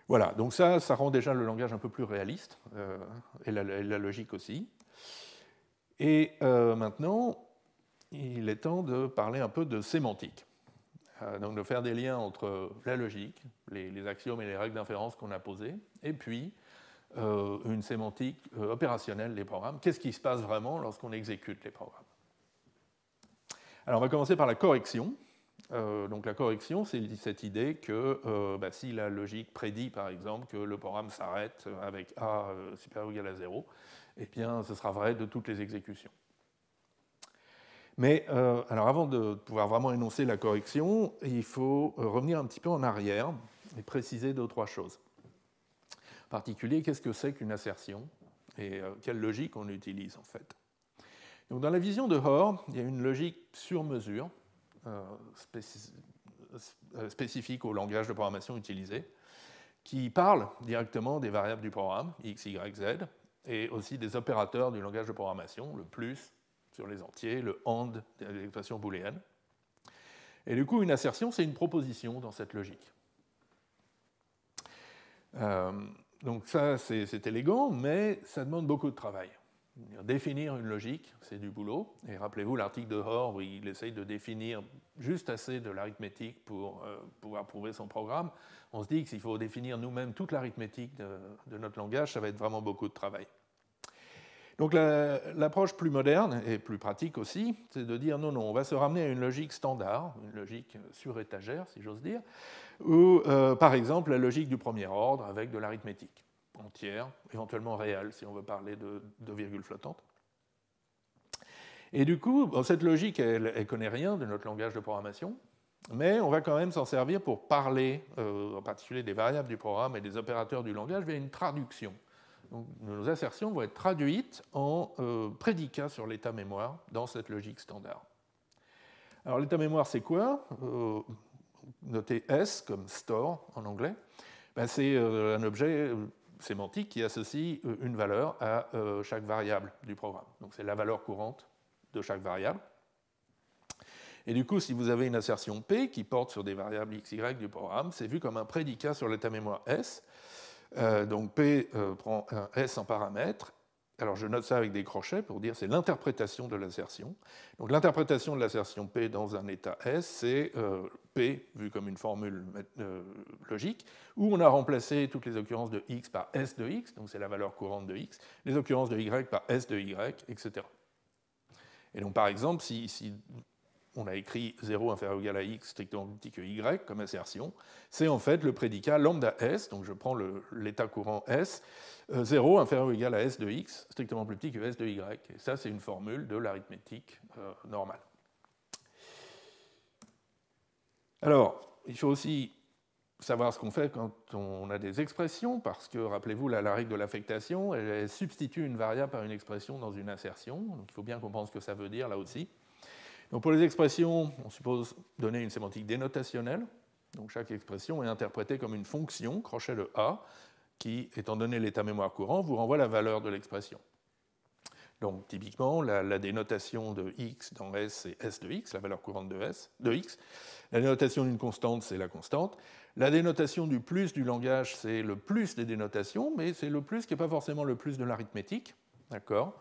Voilà, donc ça, ça rend déjà le langage un peu plus réaliste, et, la, logique aussi. Et maintenant, il est temps de parler un peu de sémantique. Euh, donc de faire des liens entre la logique, les, axiomes et les règles d'inférence qu'on a posées, et puis euh, une sémantique euh, opérationnelle des programmes. Qu'est-ce qui se passe vraiment lorsqu'on exécute les programmes Alors on va commencer par la correction. donc la correction, c'est cette idée que bah, si la logique prédit par exemple que le programme s'arrête avec A supérieur ou égal à 0, et eh bien ce sera vrai de toutes les exécutions. Mais euh, alors avant de pouvoir vraiment énoncer la correction, il faut euh, revenir un petit peu en arrière et préciser deux ou trois choses. En particulier, qu'est-ce que c'est qu'une assertion et euh, quelle logique on utilise en fait. dans la vision de Hoare, il y a une logique sur mesure spécifique au langage de programmation utilisé qui parle directement des variables du programme, x, y, z, et aussi des opérateurs du langage de programmation, le plus, sur les entiers, le AND euh, des équations booléenne. Et du coup, une assertion, c'est une proposition dans cette logique. Euh, donc ça, c'est élégant, mais ça demande beaucoup de travail. Définir une logique, c'est du boulot. Et rappelez-vous, l'article de Hoare, il essaye de définir juste assez de l'arithmétique pour euh, pouvoir prouver son programme. On se dit que s'il faut définir nous-mêmes toute l'arithmétique de notre langage, ça va être vraiment beaucoup de travail. Donc l'approche plus moderne et plus pratique aussi, c'est de dire non, non, on va se ramener à une logique standard, une logique sur étagère, si j'ose dire, ou euh, par exemple la logique du premier ordre avec de l'arithmétique entière, éventuellement réelle, si on veut parler de, virgule flottante. Et du coup, cette logique, elle ne connaît rien de notre langage de programmation, mais on va quand même s'en servir pour parler, euh, en particulier des variables du programme et des opérateurs du langage, via une traduction nos assertions vont être traduites en euh, prédicats sur l'état mémoire dans cette logique standard. Alors l'état mémoire, c'est quoi euh, Notez S comme store en anglais. Ben, c'est euh, un objet sémantique qui associe une valeur à chaque variable du programme. Donc c'est la valeur courante de chaque variable. Et du coup, si vous avez une assertion P qui porte sur des variables x, y du programme, c'est vu comme un prédicat sur l'état mémoire S. Euh, donc P euh, prend un S en paramètre. Alors je note ça avec des crochets pour dire c'est l'interprétation de l'assertion. Donc l'interprétation de l'assertion P dans un état S, c'est euh, P vu comme une formule logique, où on a remplacé toutes les occurrences de X par S de X, donc c'est la valeur courante de X, les occurrences de Y par S de Y, etc. Et donc par exemple, si, si on a écrit 0 inférieur ou égal à x strictement plus petit que y comme assertion, c'est en fait le prédicat lambda s, donc je prends l'état courant s, 0 euh, inférieur ou égal à s de x strictement plus petit que s de y. Et ça, c'est une formule de l'arithmétique euh, normale. Alors, il faut aussi savoir ce qu'on fait quand on a des expressions, parce que, rappelez-vous, la, règle de l'affectation, elle, substitue une variable par une expression dans une insertion, donc il faut bien comprendre ce que ça veut dire là aussi pour les expressions, on suppose donner une sémantique dénotationnelle. Donc chaque expression est interprétée comme une fonction, crochet le A, qui, étant donné l'état mémoire courant, vous renvoie la valeur de l'expression. Donc typiquement, la, dénotation de x dans S, c'est S de x, la valeur courante de, S, de x. La dénotation d'une constante, c'est la constante. La dénotation du plus du langage, c'est le plus des dénotations, mais c'est le plus qui n'est pas forcément le plus de l'arithmétique. D'accord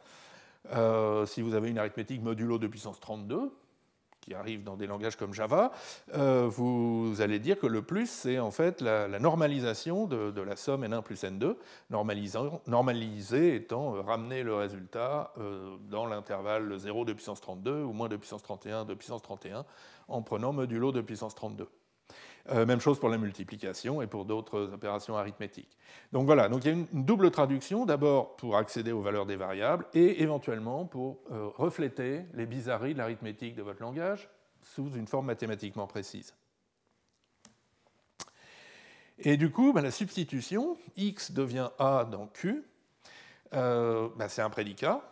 euh, si vous avez une arithmétique modulo de puissance 32, qui arrive dans des langages comme Java, euh, vous allez dire que le plus, c'est en fait la, normalisation de, la somme n1 plus n2, normaliser étant euh, ramener le résultat euh, dans l'intervalle 0 de puissance 32 ou moins de puissance 31 de puissance 31 en prenant modulo de puissance 32. Euh, même chose pour la multiplication et pour d'autres opérations arithmétiques. Donc voilà, donc il y a une, double traduction, d'abord pour accéder aux valeurs des variables et éventuellement pour euh, refléter les bizarreries de l'arithmétique de votre langage sous une forme mathématiquement précise. Et du coup, ben, la substitution, x devient a dans q, euh, ben, c'est un prédicat,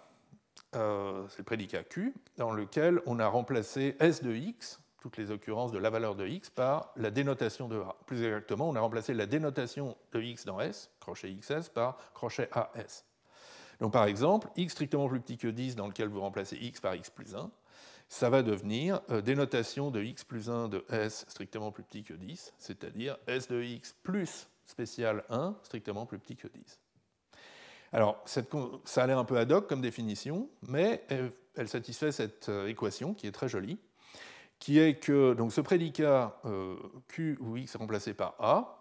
c'est le prédicat q, dans lequel on a remplacé s de x toutes les occurrences de la valeur de x par la dénotation de A. Plus exactement, on a remplacé la dénotation de x dans S, crochet XS, par crochet AS. Donc par exemple, x strictement plus petit que 10 dans lequel vous remplacez x par x plus 1, ça va devenir euh, dénotation de x plus 1 de S strictement plus petit que 10, c'est-à-dire S de x plus spécial 1 strictement plus petit que 10. Alors, cette, ça a l'air un peu ad hoc comme définition, mais euh, elle, satisfait cette euh, équation qui est très jolie qui est que donc, ce prédicat euh, Q ou X remplacé par A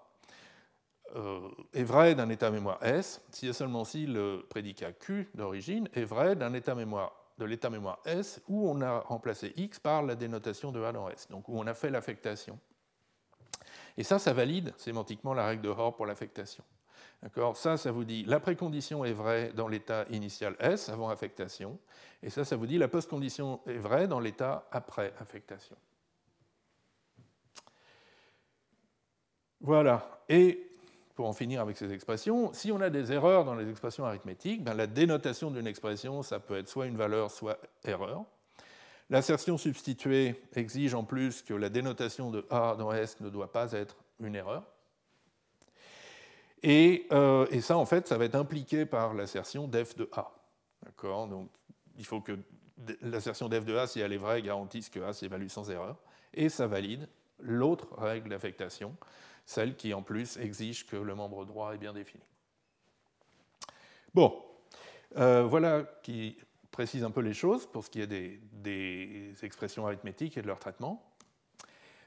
euh, est vrai d'un état mémoire S si et seulement si le prédicat Q d'origine est vrai d'un état mémoire de l'état mémoire S où on a remplacé X par la dénotation de A dans S, donc où on a fait l'affectation. Et ça, ça valide sémantiquement la règle de Hoare pour l'affectation. Ça, ça vous dit la précondition est vraie dans l'état initial S, avant affectation, et ça, ça vous dit la postcondition est vraie dans l'état après affectation. Voilà. Et pour en finir avec ces expressions, si on a des erreurs dans les expressions arithmétiques, ben, la dénotation d'une expression, ça peut être soit une valeur, soit erreur. L'assertion substituée exige en plus que la dénotation de A dans S ne doit pas être une erreur. Euh, et, ça, en fait, ça va être impliqué par l'assertion d'F de A. D'accord Donc, il faut que l'assertion d'F de A, si elle est vraie, garantisse que A s'évalue sans erreur. Et ça valide l'autre règle d'affectation, celle qui, en plus, exige que le membre droit est bien défini. Bon, euh, voilà qui précise un peu les choses pour ce qui est des, expressions arithmétiques et de leur traitement.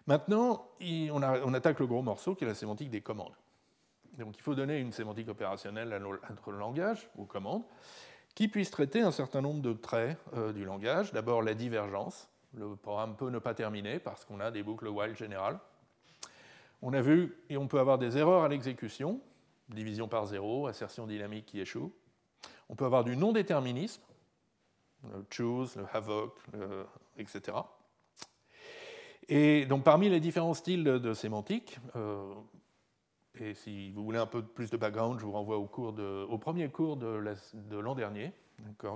Maintenant, on attaque le gros morceau qui est la sémantique des commandes. Donc il faut donner une sémantique opérationnelle à notre langage, ou commandes, qui puisse traiter un certain nombre de traits euh, du langage. D'abord la divergence. Le programme peut ne pas terminer parce qu'on a des boucles while générales. On a vu, et on peut avoir des erreurs à l'exécution, division par zéro, assertion dynamique qui échoue. On peut avoir du non-déterminisme, le choose, le havoc, etc. Et donc parmi les différents styles de sémantique, euh, et si vous voulez un peu plus de background, je vous renvoie au, cours au premier cours de l'an dernier,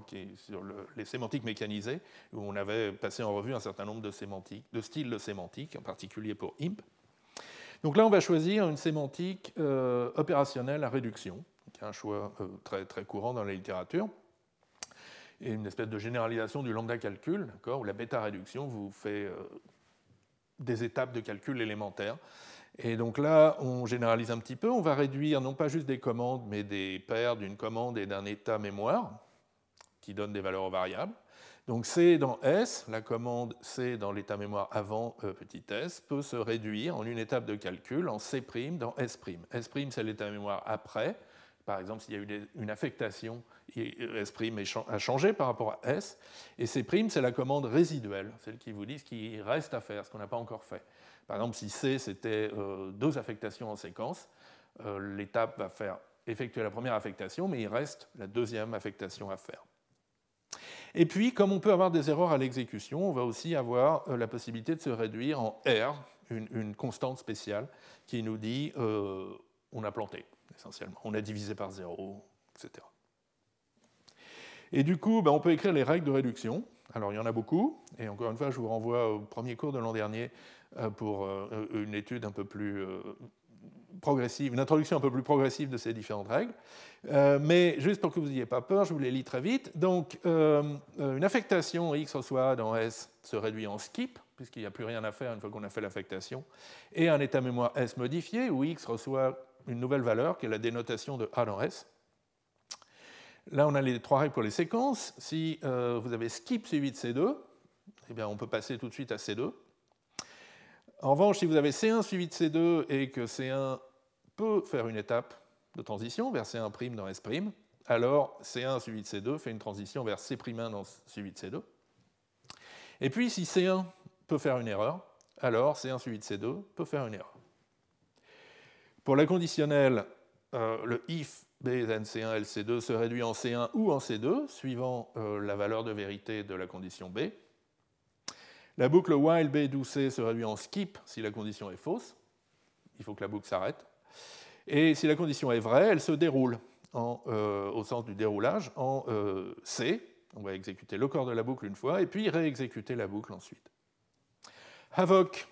qui est sur les sémantiques mécanisées, où on avait passé en revue un certain nombre de, sémantiques, de styles de sémantique, en particulier pour IMP. Donc là, on va choisir une sémantique euh, opérationnelle à réduction, qui est un choix euh, très, très courant dans la littérature, et une espèce de généralisation du lambda calcul, où la bêta réduction vous fait euh, des étapes de calcul élémentaires. Et donc là, on généralise un petit peu, on va réduire non pas juste des commandes, mais des paires d'une commande et d'un état mémoire, qui donnent des valeurs aux variables. Donc C dans S, la commande C dans l'état mémoire avant euh, petit s, peut se réduire en une étape de calcul en C' dans S'. S', c'est l'état mémoire après. Par exemple, s'il y a eu une affectation, euh, S' a changé par rapport à S. Et C', c'est la commande résiduelle, celle qui vous dit ce qui reste à faire, ce qu'on n'a pas encore fait. Par exemple, si C, c'était euh, deux affectations en séquence, euh, l'étape va faire effectuer la première affectation, mais il reste la deuxième affectation à faire. Et puis, comme on peut avoir des erreurs à l'exécution, on va aussi avoir euh, la possibilité de se réduire en R, une, constante spéciale, qui nous dit on a planté, essentiellement. On a divisé par zéro, etc. Et du coup, ben, on peut écrire les règles de réduction. Alors, il y en a beaucoup. Et encore une fois, je vous renvoie au premier cours de l'an dernier euh, pour euh, une étude un peu plus euh, progressive, une introduction un peu plus progressive de ces différentes règles. mais juste pour que vous n'ayez pas peur, je vous les lis très vite. Donc, une affectation x reçoit dans S se réduit en skip, puisqu'il n'y a plus rien à faire une fois qu'on a fait l'affectation, et un état mémoire S modifié, où x reçoit une nouvelle valeur, qui est la dénotation de A dans S. Là, on a les trois règles pour les séquences. Si vous avez skip suivi de C2, eh bien, on peut passer tout de suite à C2. En revanche, si vous avez C1 suivi de C2 et que C1 peut faire une étape de transition vers C1' dans S', alors C1 suivi de C2 fait une transition vers C'1 dans, suivi de C2. Et puis, si C1 peut faire une erreur, alors C1 suivi de C2 peut faire une erreur. Pour la conditionnelle, euh, le if c 1 c 2 se réduit en C1 ou en C2, suivant euh, la valeur de vérité de la condition B. La boucle while B12C se réduit en skip si la condition est fausse. Il faut que la boucle s'arrête. Et si la condition est vraie, elle se déroule euh, au sens du déroulage en euh, C. On va exécuter le corps de la boucle une fois et puis réexécuter la boucle ensuite. Havoc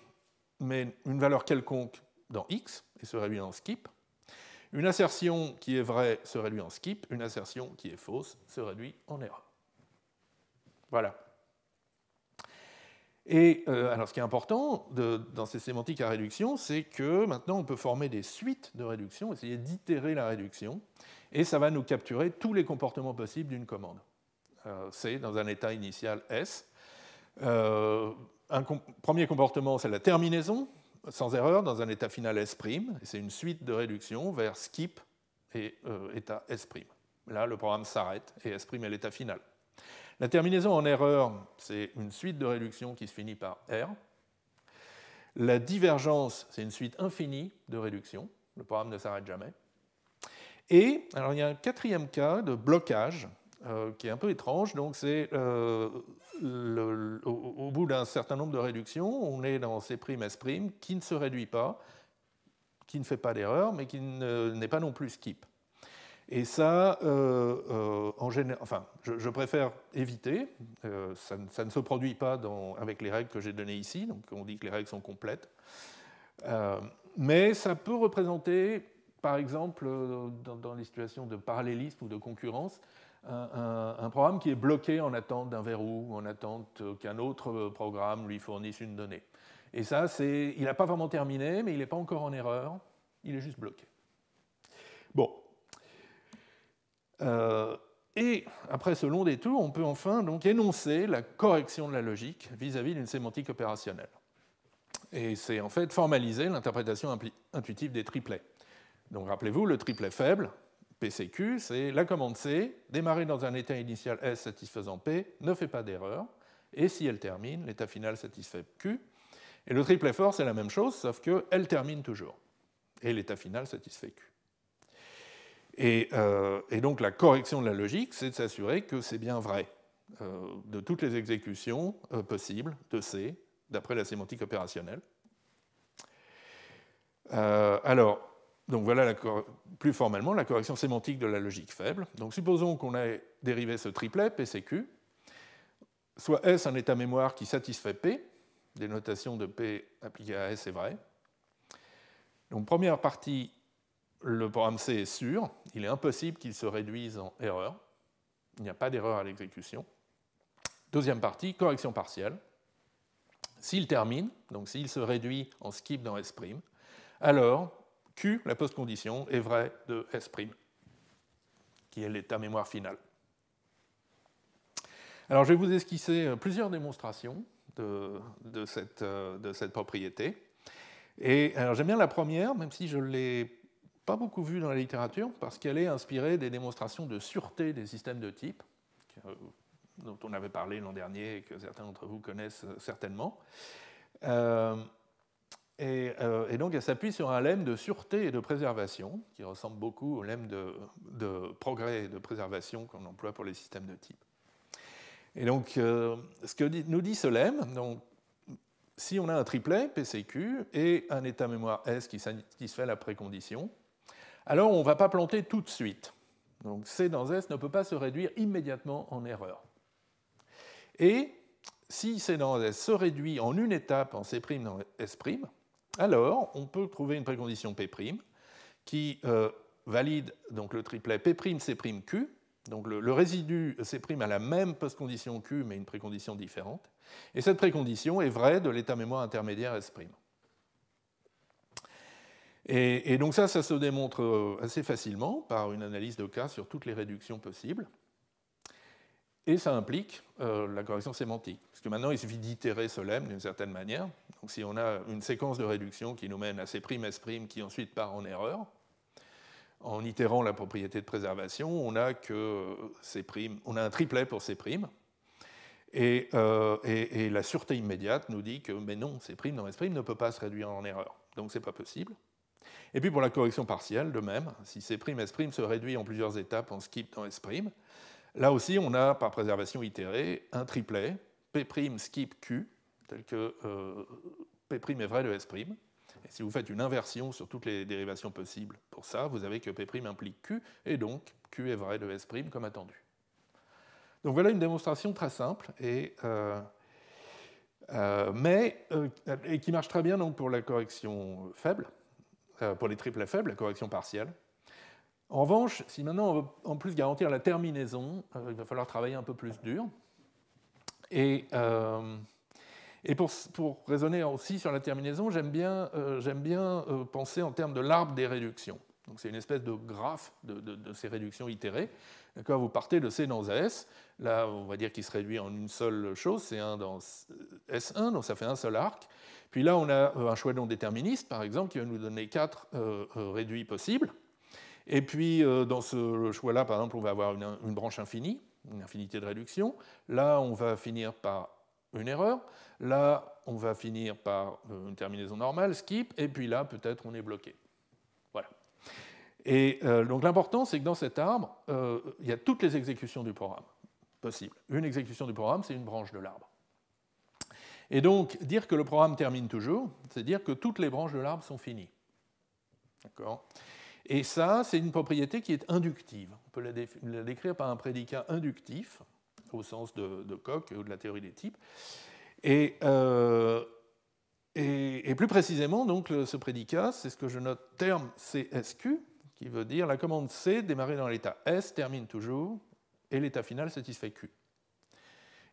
met une valeur quelconque dans X et se réduit en skip. Une assertion qui est vraie se réduit en skip, une assertion qui est fausse se réduit en erreur. Voilà. Et euh, alors, ce qui est important dans ces sémantiques à réduction, c'est que maintenant, on peut former des suites de réduction, essayer d'itérer la réduction, et ça va nous capturer tous les comportements possibles d'une commande. Euh, c'est dans un état initial S. Euh, un premier comportement, c'est la terminaison, sans erreur, dans un état final S', et c'est une suite de réduction vers skip et état S'. Là, le programme s'arrête et S' est l'état final. La terminaison en erreur, c'est une suite de réductions qui se finit par R. La divergence, c'est une suite infinie de réductions. Le programme ne s'arrête jamais. Et alors, il y a un quatrième cas de blocage euh, qui est un peu étrange. Donc, c'est euh, au, bout d'un certain nombre de réductions, on est dans C'S' qui ne se réduit pas, qui ne fait pas d'erreur, mais qui n'est pas non plus skip. Et ça, euh, euh, en général, enfin, je, préfère éviter. Euh, ça, ne, se produit pas dans, avec les règles que j'ai données ici, donc on dit que les règles sont complètes. mais ça peut représenter, par exemple, dans, les situations de parallélisme ou de concurrence, un, programme qui est bloqué en attente d'un verrou, en attente qu'un autre programme lui fournisse une donnée. Et ça, il n'a pas vraiment terminé, mais il n'est pas encore en erreur, il est juste bloqué. Bon, euh, et après ce long détour, on peut enfin donc énoncer la correction de la logique vis-à-vis d'une sémantique opérationnelle. Et c'est en fait formaliser l'interprétation intuitive des triplets. Donc rappelez-vous, le triplet faible, PCQ, c'est la commande C, démarrer dans un état initial S satisfaisant P, ne fait pas d'erreur, et si elle termine, l'état final satisfait Q. Et le triplet fort, c'est la même chose, sauf qu'elle termine toujours, et l'état final satisfait Q. Euh, et, donc la correction de la logique, c'est de s'assurer que c'est bien vrai euh, de toutes les exécutions euh, possibles de C, d'après la sémantique opérationnelle. alors, donc voilà plus formellement la correction sémantique de la logique faible. Donc supposons qu'on ait dérivé ce triplet PCQ, soit S un état mémoire qui satisfait P, des notations de P appliquées à S est vrai. Donc première partie le programme C est sûr, il est impossible qu'il se réduise en erreur. Il n'y a pas d'erreur à l'exécution. Deuxième partie, correction partielle. S'il termine, donc s'il se réduit en skip dans S', alors Q, la postcondition, est vraie de S', qui est l'état mémoire final. Alors je vais vous esquisser euh, plusieurs démonstrations de, cette, euh, de cette propriété. Et alors j'aime bien la première, même si je l'ai pas beaucoup vu dans la littérature parce qu'elle est inspirée des démonstrations de sûreté des systèmes de type, euh, dont on avait parlé l'an dernier et que certains d'entre vous connaissent euh, certainement. Euh, et, donc elle s'appuie sur un lemme de sûreté et de préservation, qui ressemble beaucoup au lemme de, progrès et de préservation qu'on emploie pour les systèmes de type. Et donc ce que nous dit ce lemme, donc, si on a un triplet PCQ et un état mémoire S qui satisfait la précondition, alors on ne va pas planter tout de suite. Donc C dans S ne peut pas se réduire immédiatement en erreur. Et si C dans S se réduit en une étape en C' dans S', alors on peut trouver une précondition P' qui euh, valide donc le triplet P', C', Q. Donc le, le résidu C' a la même postcondition Q, mais une précondition différente. Et cette précondition est vraie de l'état mémoire intermédiaire S'. Et, donc ça, ça se démontre euh, assez facilement par une analyse de cas sur toutes les réductions possibles. Et ça implique euh, la correction sémantique, parce que maintenant il suffit d'itérer ce lemme d'une certaine manière. Donc si on a une séquence de réduction qui nous mène à C' S' qui ensuite part en erreur, en itérant la propriété de préservation, on a, que euh, C', on a un triplet pour C', et, et, et, la sûreté immédiate nous dit que mais non, C' dans S' ne peut pas se réduire en erreur, donc ce n'est pas possible. Et puis pour la correction partielle, de même, si C' S' se réduit en plusieurs étapes, en skip dans S'. Là aussi, on a, par préservation itérée, un triplet, P' skip Q, tel que euh, P' est vrai de S'. Et si vous faites une inversion sur toutes les dérivations possibles pour ça, vous avez que P' implique Q, et donc Q est vrai de S' comme attendu. Donc voilà une démonstration très simple, et, euh, euh, mais, qui marche très bien donc, pour la correction faible. Euh, pour les triples faibles, la correction partielle. En revanche, si maintenant on veut en plus garantir la terminaison, euh, il va falloir travailler un peu plus dur. Et, euh, pour, raisonner aussi sur la terminaison, j'aime bien, penser en termes de l'arbre des réductions. Donc c'est une espèce de graphe de, ces réductions itérées. vous partez de C dans S, là on va dire qu'il se réduit en une seule chose, c'est 1 dans S1, donc ça fait un seul arc. Puis là, on a euh, un choix non déterministe, par exemple, qui va nous donner quatre euh, euh, réduits possibles. Et puis, dans ce choix-là, par exemple, on va avoir une, branche infinie, une infinité de réduction. Là, on va finir par une erreur. Là, on va finir par une terminaison normale, skip, et puis là, peut-être, on est bloqué. Voilà. Et donc, l'important, c'est que dans cet arbre, il y a toutes les exécutions du programme possibles. Une exécution du programme, c'est une branche de l'arbre. Et donc, dire que le programme termine toujours, c'est dire que toutes les branches de l'arbre sont finies. D'accord Et ça, c'est une propriété qui est inductive. On peut la, décrire par un prédicat inductif, au sens de, Koch ou de la théorie des types. Et, euh, plus précisément, donc, ce prédicat, c'est ce que je note terme CSQ, qui veut dire la commande C démarrée dans l'état S termine toujours, et l'état final satisfait Q.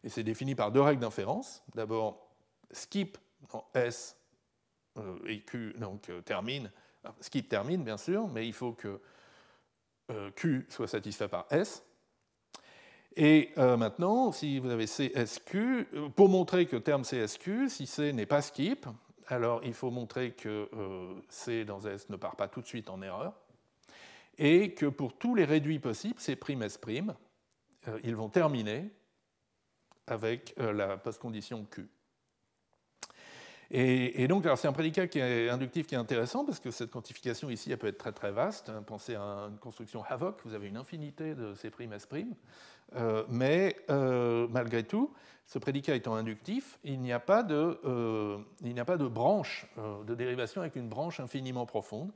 Et c'est défini par deux règles d'inférence. D'abord, skip dans S euh, et Q donc, euh, termine. skip termine, bien sûr, mais il faut que euh, Q soit satisfait par S. Et maintenant, si vous avez CSQ, pour montrer que terme CSQ, si C n'est pas skip, alors il faut montrer que C dans S ne part pas tout de suite en erreur, et que pour tous les réduits possibles, C', S', ils vont terminer avec euh, la postcondition Q. Et, et donc, c'est un prédicat qui est inductif qui est intéressant parce que cette quantification ici, elle peut être très très vaste. Hein, pensez à une construction Havoc, vous avez une infinité de C' S'. Euh, mais euh, malgré tout, ce prédicat étant inductif, il n'y a pas de, euh, il n'y a pas de branche, de dérivation avec une branche infiniment profonde.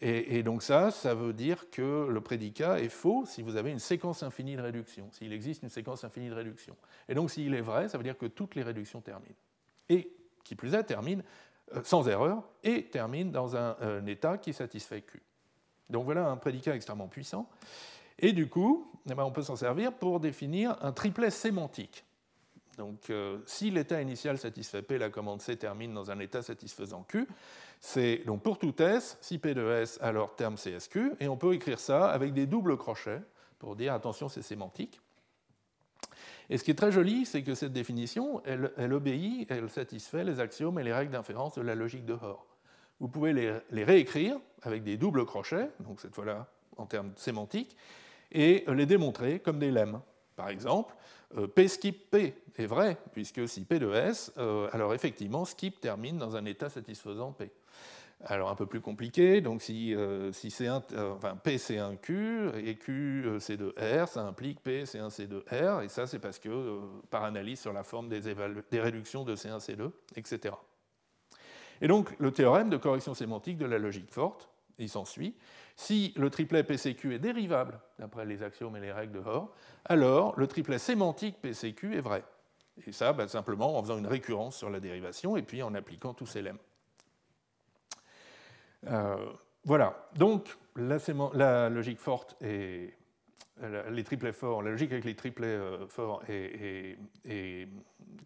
Et, donc ça, ça veut dire que le prédicat est faux si vous avez une séquence infinie de réduction, s'il existe une séquence infinie de réduction. Et donc s'il est vrai, ça veut dire que toutes les réductions terminent. Et qui plus est, terminent euh, sans erreur et terminent dans un, euh, état qui satisfait Q. Donc voilà un prédicat extrêmement puissant. Et du coup, eh ben, on peut s'en servir pour définir un triplet sémantique. Donc euh, si l'état initial satisfait P, la commande C termine dans un état satisfaisant Q. C'est donc pour tout S, si P de S, alors terme CSQ, et on peut écrire ça avec des doubles crochets pour dire attention, c'est sémantique. Et ce qui est très joli, c'est que cette définition, elle, obéit, elle satisfait les axiomes et les règles d'inférence de la logique de Hoare. Vous pouvez les, les réécrire avec des doubles crochets, donc cette fois-là en termes sémantiques, et les démontrer comme des lemmes. Par exemple, euh, P skip P est vrai, puisque si P de S, euh, alors effectivement, skip termine dans un état satisfaisant P. Alors un peu plus compliqué, donc si, euh, si c'est un, enfin, P c'est un Q et Q c'est 2 R, ça implique P c'est un C2 R, et ça c'est parce que par analyse sur la forme des, des réductions de C1, C2, etc. Et donc le théorème de correction sémantique de la logique forte, il s'ensuit, si le triplet PCQ est dérivable, d'après les axiomes et les règles de Hoare, alors le triplet sémantique PCQ est vrai. Et ça, ben, simplement en faisant une récurrence sur la dérivation et puis en appliquant tous ces lemmes. Euh, voilà. Donc, la, logique forte est... les triplets forts, la logique avec les triplets euh, forts est,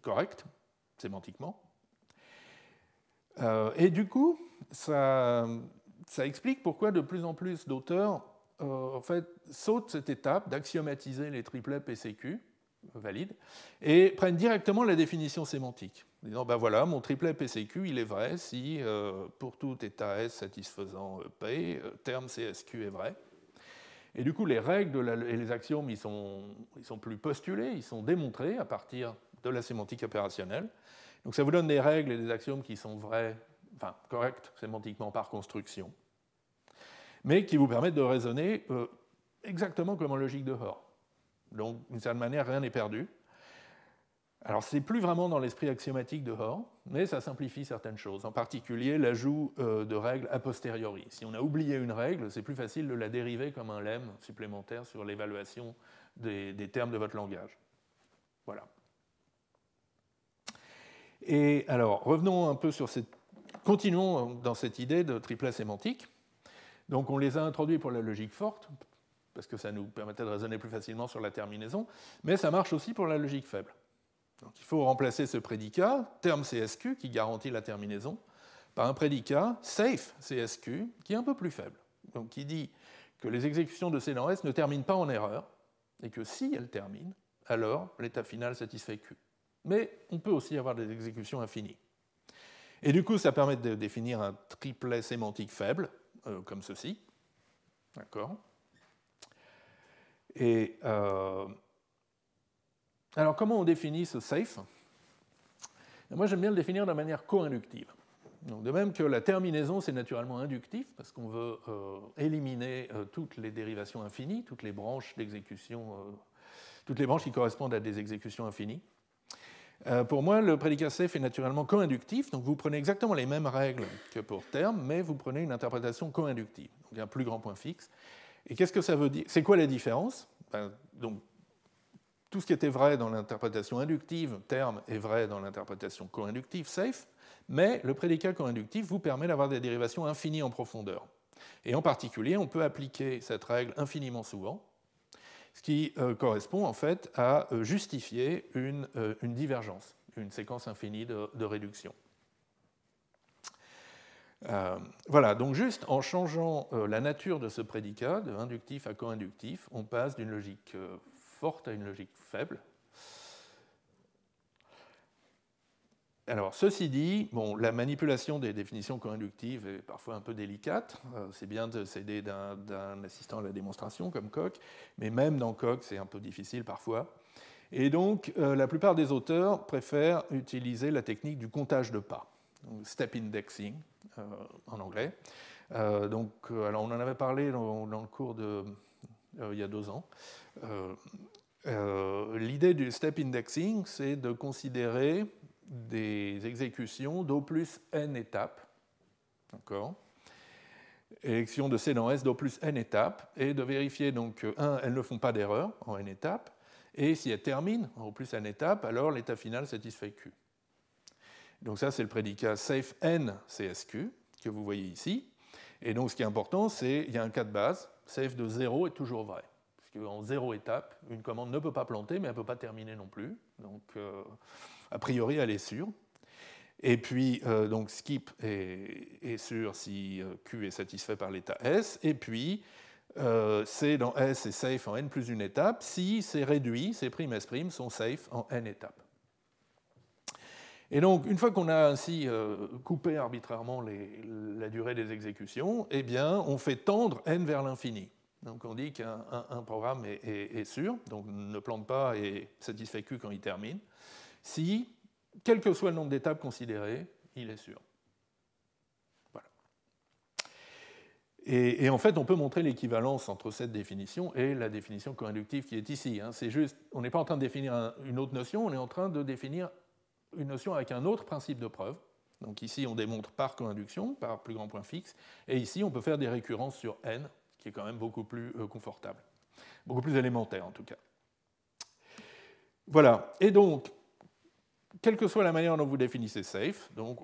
correcte, sémantiquement. Euh, et du coup, ça ça explique pourquoi de plus en plus d'auteurs euh, en fait, sautent cette étape d'axiomatiser les triplets PCQ, valides, et prennent directement la définition sémantique. Disant, ben voilà, mon triplet PCQ, il est vrai si euh, pour tout état S satisfaisant euh, P, terme CSQ est vrai. Et du coup, les règles et les axiomes, ils sont, ils sont plus postulés, ils sont démontrés à partir de la sémantique opérationnelle. Donc ça vous donne des règles et des axiomes qui sont vrais enfin correct, sémantiquement par construction, mais qui vous permettent de raisonner euh, exactement comme en logique de Hoare. Donc, d'une certaine manière, rien n'est perdu. Alors, ce n'est plus vraiment dans l'esprit axiomatique de Hoare, mais ça simplifie certaines choses, en particulier l'ajout euh, de règles a posteriori. Si on a oublié une règle, c'est plus facile de la dériver comme un lemme supplémentaire sur l'évaluation des termes de votre langage. Voilà. Et alors, revenons un peu sur cette continuons euh, dans cette idée de triplet sémantique. Donc on les a introduits pour la logique forte, parce que ça nous permettait de raisonner plus facilement sur la terminaison, mais ça marche aussi pour la logique faible. Donc il faut remplacer ce prédicat, terme CSQ, qui garantit la terminaison, par un prédicat safe CSQ, qui est un peu plus faible. Donc qui dit que les exécutions de C dans S ne terminent pas en erreur, et que si elles terminent, alors l'état final satisfait Q. Mais on peut aussi avoir des exécutions infinies. Et du coup, ça permet de définir un triplet sémantique faible, euh, comme ceci. D'accord Et euh, alors, comment on définit ce safe Moi, j'aime bien le définir de manière co-inductive. de même que la terminaison, c'est naturellement inductif, parce qu'on veut euh, éliminer toutes les dérivations infinies, toutes les branches d'exécution, toutes les branches qui correspondent à des exécutions infinies. Euh, pour moi, le prédicat safe est naturellement co-inductif, donc vous prenez exactement les mêmes règles que pour terme, mais vous prenez une interprétation co-inductive, donc un plus grand point fixe. Et qu'est-ce que ça veut dire C'est quoi la différence ben, donc, Tout ce qui était vrai dans l'interprétation inductive, terme, est vrai dans l'interprétation co-inductive, safe, mais le prédicat co-inductif vous permet d'avoir des dérivations infinies en profondeur. Et en particulier, on peut appliquer cette règle infiniment souvent, ce qui euh, correspond en fait à euh, justifier euh, une, divergence, une séquence infinie de, réduction. voilà, donc juste en changeant la nature de ce prédicat, de inductif à co-inductif, on passe d'une logique forte à une logique faible, Alors, ceci dit, bon, la manipulation des définitions co-inductives est parfois un peu délicate. Euh, c'est bien de s'aider d'un assistant à la démonstration comme Koch, mais même dans Koch, c'est un peu difficile parfois. Et donc, euh, la plupart des auteurs préfèrent utiliser la technique du comptage de pas, step indexing euh, en anglais. donc, alors on en avait parlé dans, dans le cours de, il y a deux ans. L'idée du step indexing, c'est de considérer des exécutions d'O plus n étapes. D'accord Élection de C dans S d'O plus n étapes, et de vérifier donc 1, elles ne font pas d'erreur en n étapes, et si elles terminent en O plus n étapes, alors l'état final satisfait Q. Donc ça, c'est le prédicat safe n CSQ que vous voyez ici. Et donc ce qui est important, c'est qu'il y a un cas de base, safe de 0 est toujours vrai. Parce qu'en 0 étape, une commande ne peut pas planter, mais elle ne peut pas terminer non plus. Donc euh, a priori, elle est sûre. Et puis, euh, donc, skip est, sûr si euh, Q est satisfait par l'état S. Et puis, euh, C dans S est safe en N plus une étape si c'est réduit, ces primes S' sont safe en N étapes. Et donc, une fois qu'on a ainsi coupé arbitrairement la durée des exécutions, eh bien, on fait tendre N vers l'infini. Donc on dit qu'un programme est, sûr, donc ne plante pas et satisfait Q quand il termine si, quel que soit le nombre d'étapes considérées, il est sûr. Voilà. Et, en fait, on peut montrer l'équivalence entre cette définition et la définition co-inductive qui est ici. Hein. C'est juste, on n'est pas en train de définir une autre notion, on est en train de définir une notion avec un autre principe de preuve. Donc ici, on démontre par co-induction, par plus grand point fixe, et ici, on peut faire des récurrences sur n, qui est quand même beaucoup plus euh, confortable, beaucoup plus élémentaire en tout cas. Voilà, et donc, quelle que soit la manière dont vous définissez safe, donc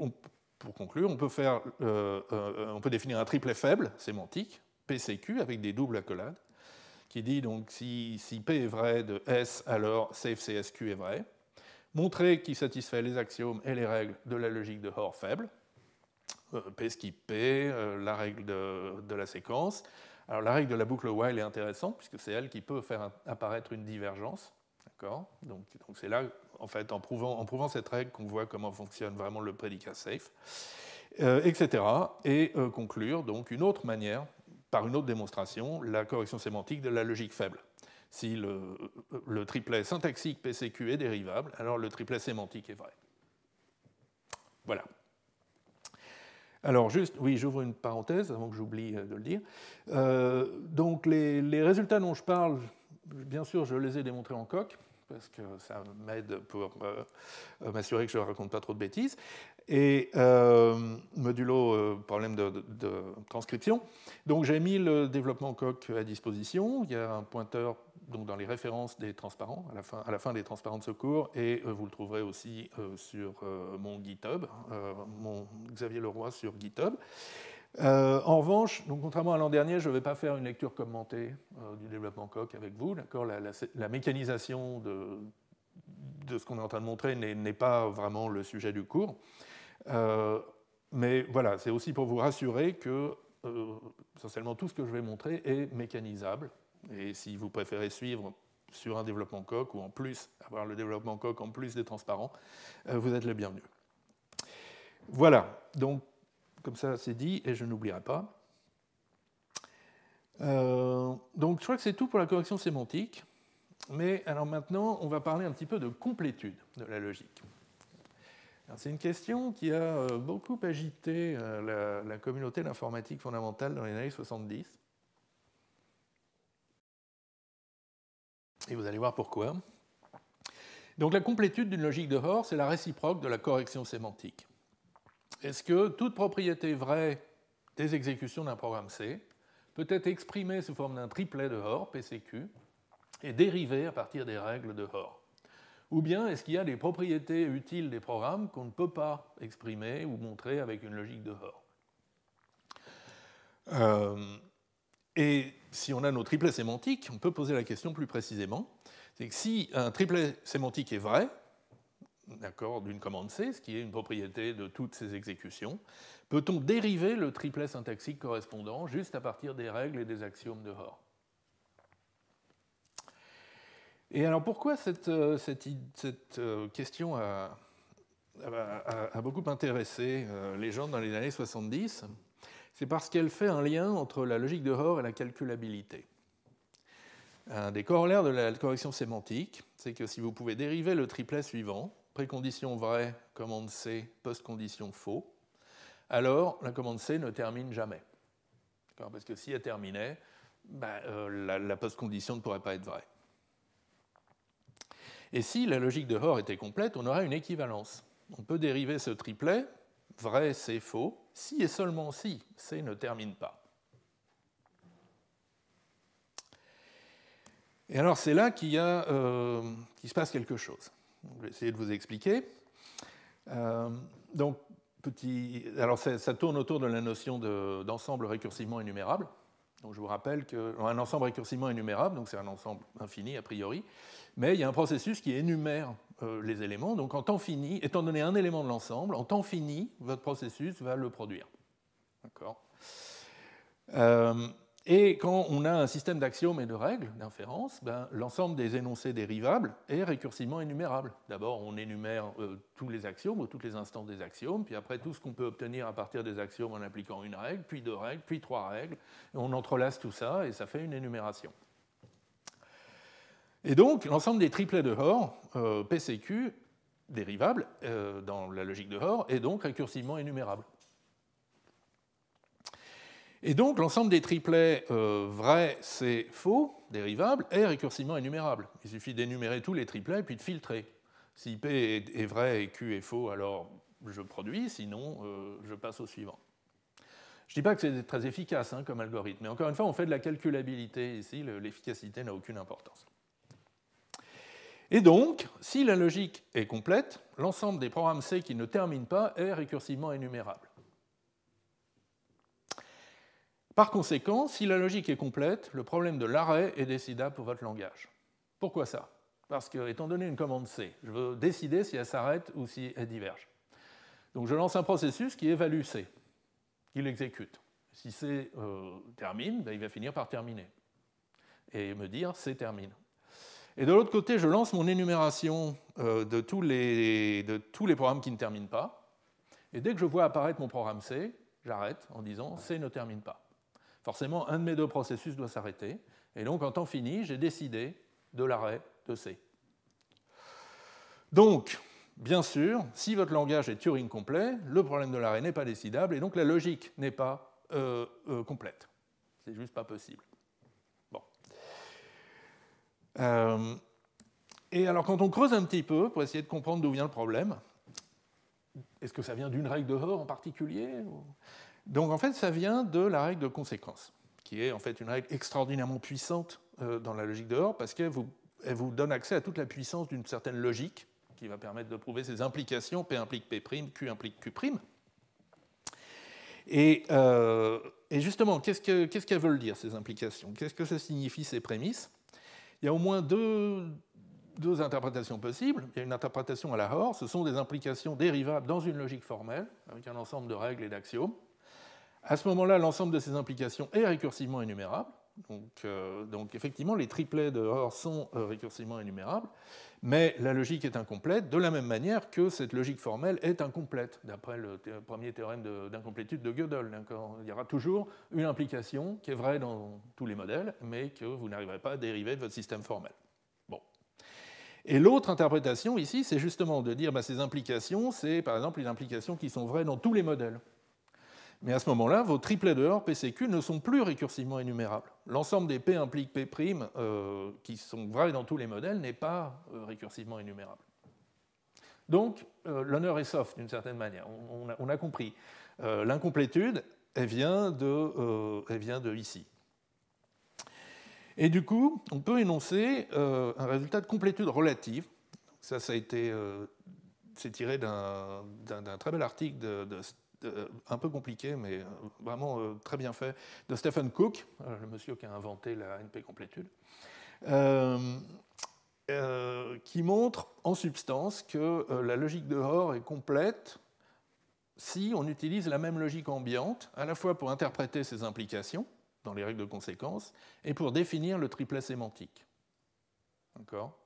pour conclure, on peut, faire, euh, euh, on peut définir un triplet faible sémantique, PCQ, avec des doubles accolades, qui dit donc si, P est vrai de S, alors safe CSQ est vrai. Montrer qu'il satisfait les axiomes et les règles de la logique de Hoare faible, euh, P skip P, la règle de, la séquence. Alors la règle de la boucle while est intéressante puisque c'est elle qui peut faire apparaître une divergence. donc c'est là en fait, en prouvant, cette règle qu'on voit comment fonctionne vraiment le prédicat safe, etc. Euh, et euh, conclure donc une autre manière, par une autre démonstration, la correction sémantique de la logique faible. Si le, triplet syntaxique PCQ est dérivable, alors le triplet sémantique est vrai. Voilà. Alors juste, oui, j'ouvre une parenthèse avant que j'oublie euh, de le dire. donc les, les, résultats dont je parle, bien sûr, je les ai démontrés en coq parce que ça m'aide pour euh, euh, m'assurer que je ne raconte pas trop de bêtises, et euh, modulo problème de, transcription. Donc j'ai mis le développement coq à disposition. Il y a un pointeur donc dans les références des transparents, à la fin, des transparents de secours, et vous le trouverez aussi sur mon GitHub, hein, mon Xavier Leroy sur GitHub. Euh, en revanche, donc contrairement à l'an dernier, je ne vais pas faire une lecture commentée euh, du développement coq avec vous. La, la, mécanisation de, de ce qu'on est en train de montrer n'est pas vraiment le sujet du cours. Euh, mais voilà, c'est aussi pour vous rassurer que essentiellement tout ce que je vais montrer est mécanisable. Et si vous préférez suivre sur un développement coq ou en plus avoir le développement coq en plus des transparents, vous êtes les bienvenus. Voilà, donc comme ça, c'est dit et je n'oublierai pas. Euh, donc je crois que c'est tout pour la correction sémantique. Mais alors maintenant, on va parler un petit peu de complétude de la logique. C'est une question qui a euh, beaucoup agité euh, la, communauté de l'informatique fondamentale dans les années 70. Et vous allez voir pourquoi. Donc la complétude d'une logique de Hoare, c'est la réciproque de la correction sémantique est-ce que toute propriété vraie des exécutions d'un programme C peut être exprimée sous forme d'un triplet de Hoare, PCQ, et dérivée à partir des règles de Hoare Ou bien est-ce qu'il y a des propriétés utiles des programmes qu'on ne peut pas exprimer ou montrer avec une logique de Hoare euh, Et si on a nos triplets sémantiques, on peut poser la question plus précisément. C'est que si un triplet sémantique est vrai, d'accord, d'une commande C, ce qui est une propriété de toutes ces exécutions. Peut-on dériver le triplet syntaxique correspondant juste à partir des règles et des axiomes de Hoare Et alors pourquoi cette, euh, euh, question a, beaucoup intéressé euh, les gens dans les années 70 C'est parce qu'elle fait un lien entre la logique de Hoare et la calculabilité. Un des corollaires de la correction sémantique, c'est que si vous pouvez dériver le triplet suivant, précondition vraie, commande C, postcondition faux, alors la commande C ne termine jamais. Parce que si elle terminait, ben, euh, la, post postcondition ne pourrait pas être vraie. Et si la logique de Hoare était complète, on aurait une équivalence. On peut dériver ce triplet, vrai, c'est faux, si et seulement si C ne termine pas. Et alors c'est là qu'il euh, se passe quelque chose. Je vais essayer de vous expliquer. Euh, donc, petit, alors ça, tourne autour de la notion d'ensemble récursivement énumérable. Donc je vous rappelle qu'un ensemble récursivement énumérable, donc c'est un ensemble infini a priori, mais il y a un processus qui énumère euh, les éléments. Donc en temps fini, étant donné un élément de l'ensemble, en temps fini, votre processus va le produire. D'accord euh, et quand on a un système d'axiomes et de règles d'inférence, ben, l'ensemble des énoncés dérivables est récursivement énumérable. D'abord, on énumère euh, tous les axiomes ou toutes les instances des axiomes, puis après tout ce qu'on peut obtenir à partir des axiomes en appliquant une règle, puis deux règles, puis trois règles. Et on entrelace tout ça et ça fait une énumération. Et donc, l'ensemble des triplets de Hoare, euh, PCQ, dérivables, euh, dans la logique de Hoare, est donc récursivement énumérable. Et donc l'ensemble des triplets vrai euh, vrais, c'est faux, dérivables, est récursivement énumérable. Il suffit d'énumérer tous les triplets et puis de filtrer. Si P est vrai et Q est faux, alors je produis, sinon euh, je passe au suivant. Je ne dis pas que c'est très efficace hein, comme algorithme, mais encore une fois, on fait de la calculabilité ici, l'efficacité n'a aucune importance. Et donc, si la logique est complète, l'ensemble des programmes C qui ne terminent pas est récursivement énumérable. Par conséquent, si la logique est complète, le problème de l'arrêt est décidable pour votre langage. Pourquoi ça Parce que, étant donné une commande C, je veux décider si elle s'arrête ou si elle diverge. Donc je lance un processus qui évalue C, qui l'exécute. Si C euh, termine, ben, il va finir par terminer et me dire C termine. Et de l'autre côté, je lance mon énumération euh, de tous les programmes qui ne terminent pas. Et dès que je vois apparaître mon programme C, j'arrête en disant C ne termine pas forcément, un de mes deux processus doit s'arrêter. Et donc, en temps fini, j'ai décidé de l'arrêt de C. Donc, bien sûr, si votre langage est Turing complet, le problème de l'arrêt n'est pas décidable, et donc la logique n'est pas complète. Euh, Ce euh, complète. C'est juste pas possible. Bon. Euh, et alors, quand on creuse un petit peu pour essayer de comprendre d'où vient le problème, est-ce que ça vient d'une règle de Hoare en particulier donc en fait, ça vient de la règle de conséquence, qui est en fait une règle extraordinairement puissante euh, dans la logique de parce qu'elle vous, donne accès à toute la puissance d'une certaine logique qui va permettre de prouver ses implications, P implique P', Q implique Q'. Et, euh, et justement, qu'est-ce qu'elles veulent dire, ces implications Qu'est-ce que ça signifie, ces prémices Il y a au moins deux, interprétations possibles. Il y a une interprétation à la Hor, ce sont des implications dérivables dans une logique formelle, avec un ensemble de règles et d'axiomes. À ce moment-là, l'ensemble de ces implications est récursivement énumérable. Donc, euh, effectivement, les triplets de sont euh, récursivement énumérables, mais la logique est incomplète, de la même manière que cette logique formelle est incomplète, d'après le premier théorème d'incomplétude de, Gödel. Hein, il y aura toujours une implication qui est vraie dans tous les modèles, mais que vous n'arriverez pas à dériver de votre système formel. Bon. Et l'autre interprétation ici, c'est justement de dire que bah, ces implications, c'est par exemple les implications qui sont vraies dans tous les modèles. Mais à ce moment-là, vos triplets de OR PCQ ne sont plus récursivement énumérables. L'ensemble des P implique P', euh, qui sont vrais dans tous les modèles, n'est pas euh, récursivement énumérable. Donc, euh, l'honneur est soft, d'une certaine manière. On, a, compris. Euh, l'incomplétude, elle, vient de, elle vient de ici. Et du coup, on peut énoncer un résultat de complétude relative. Ça, ça a été... C'est tiré d'un très bel article de, de euh, un peu compliqué, mais euh, vraiment euh, très bien fait, de Stephen Cook, le monsieur qui a inventé la NP complétude, qui montre en substance que la logique de dehors est complète si on utilise la même logique ambiante, à la fois pour interpréter ses implications dans les règles de conséquence et pour définir le triplet sémantique. D'accord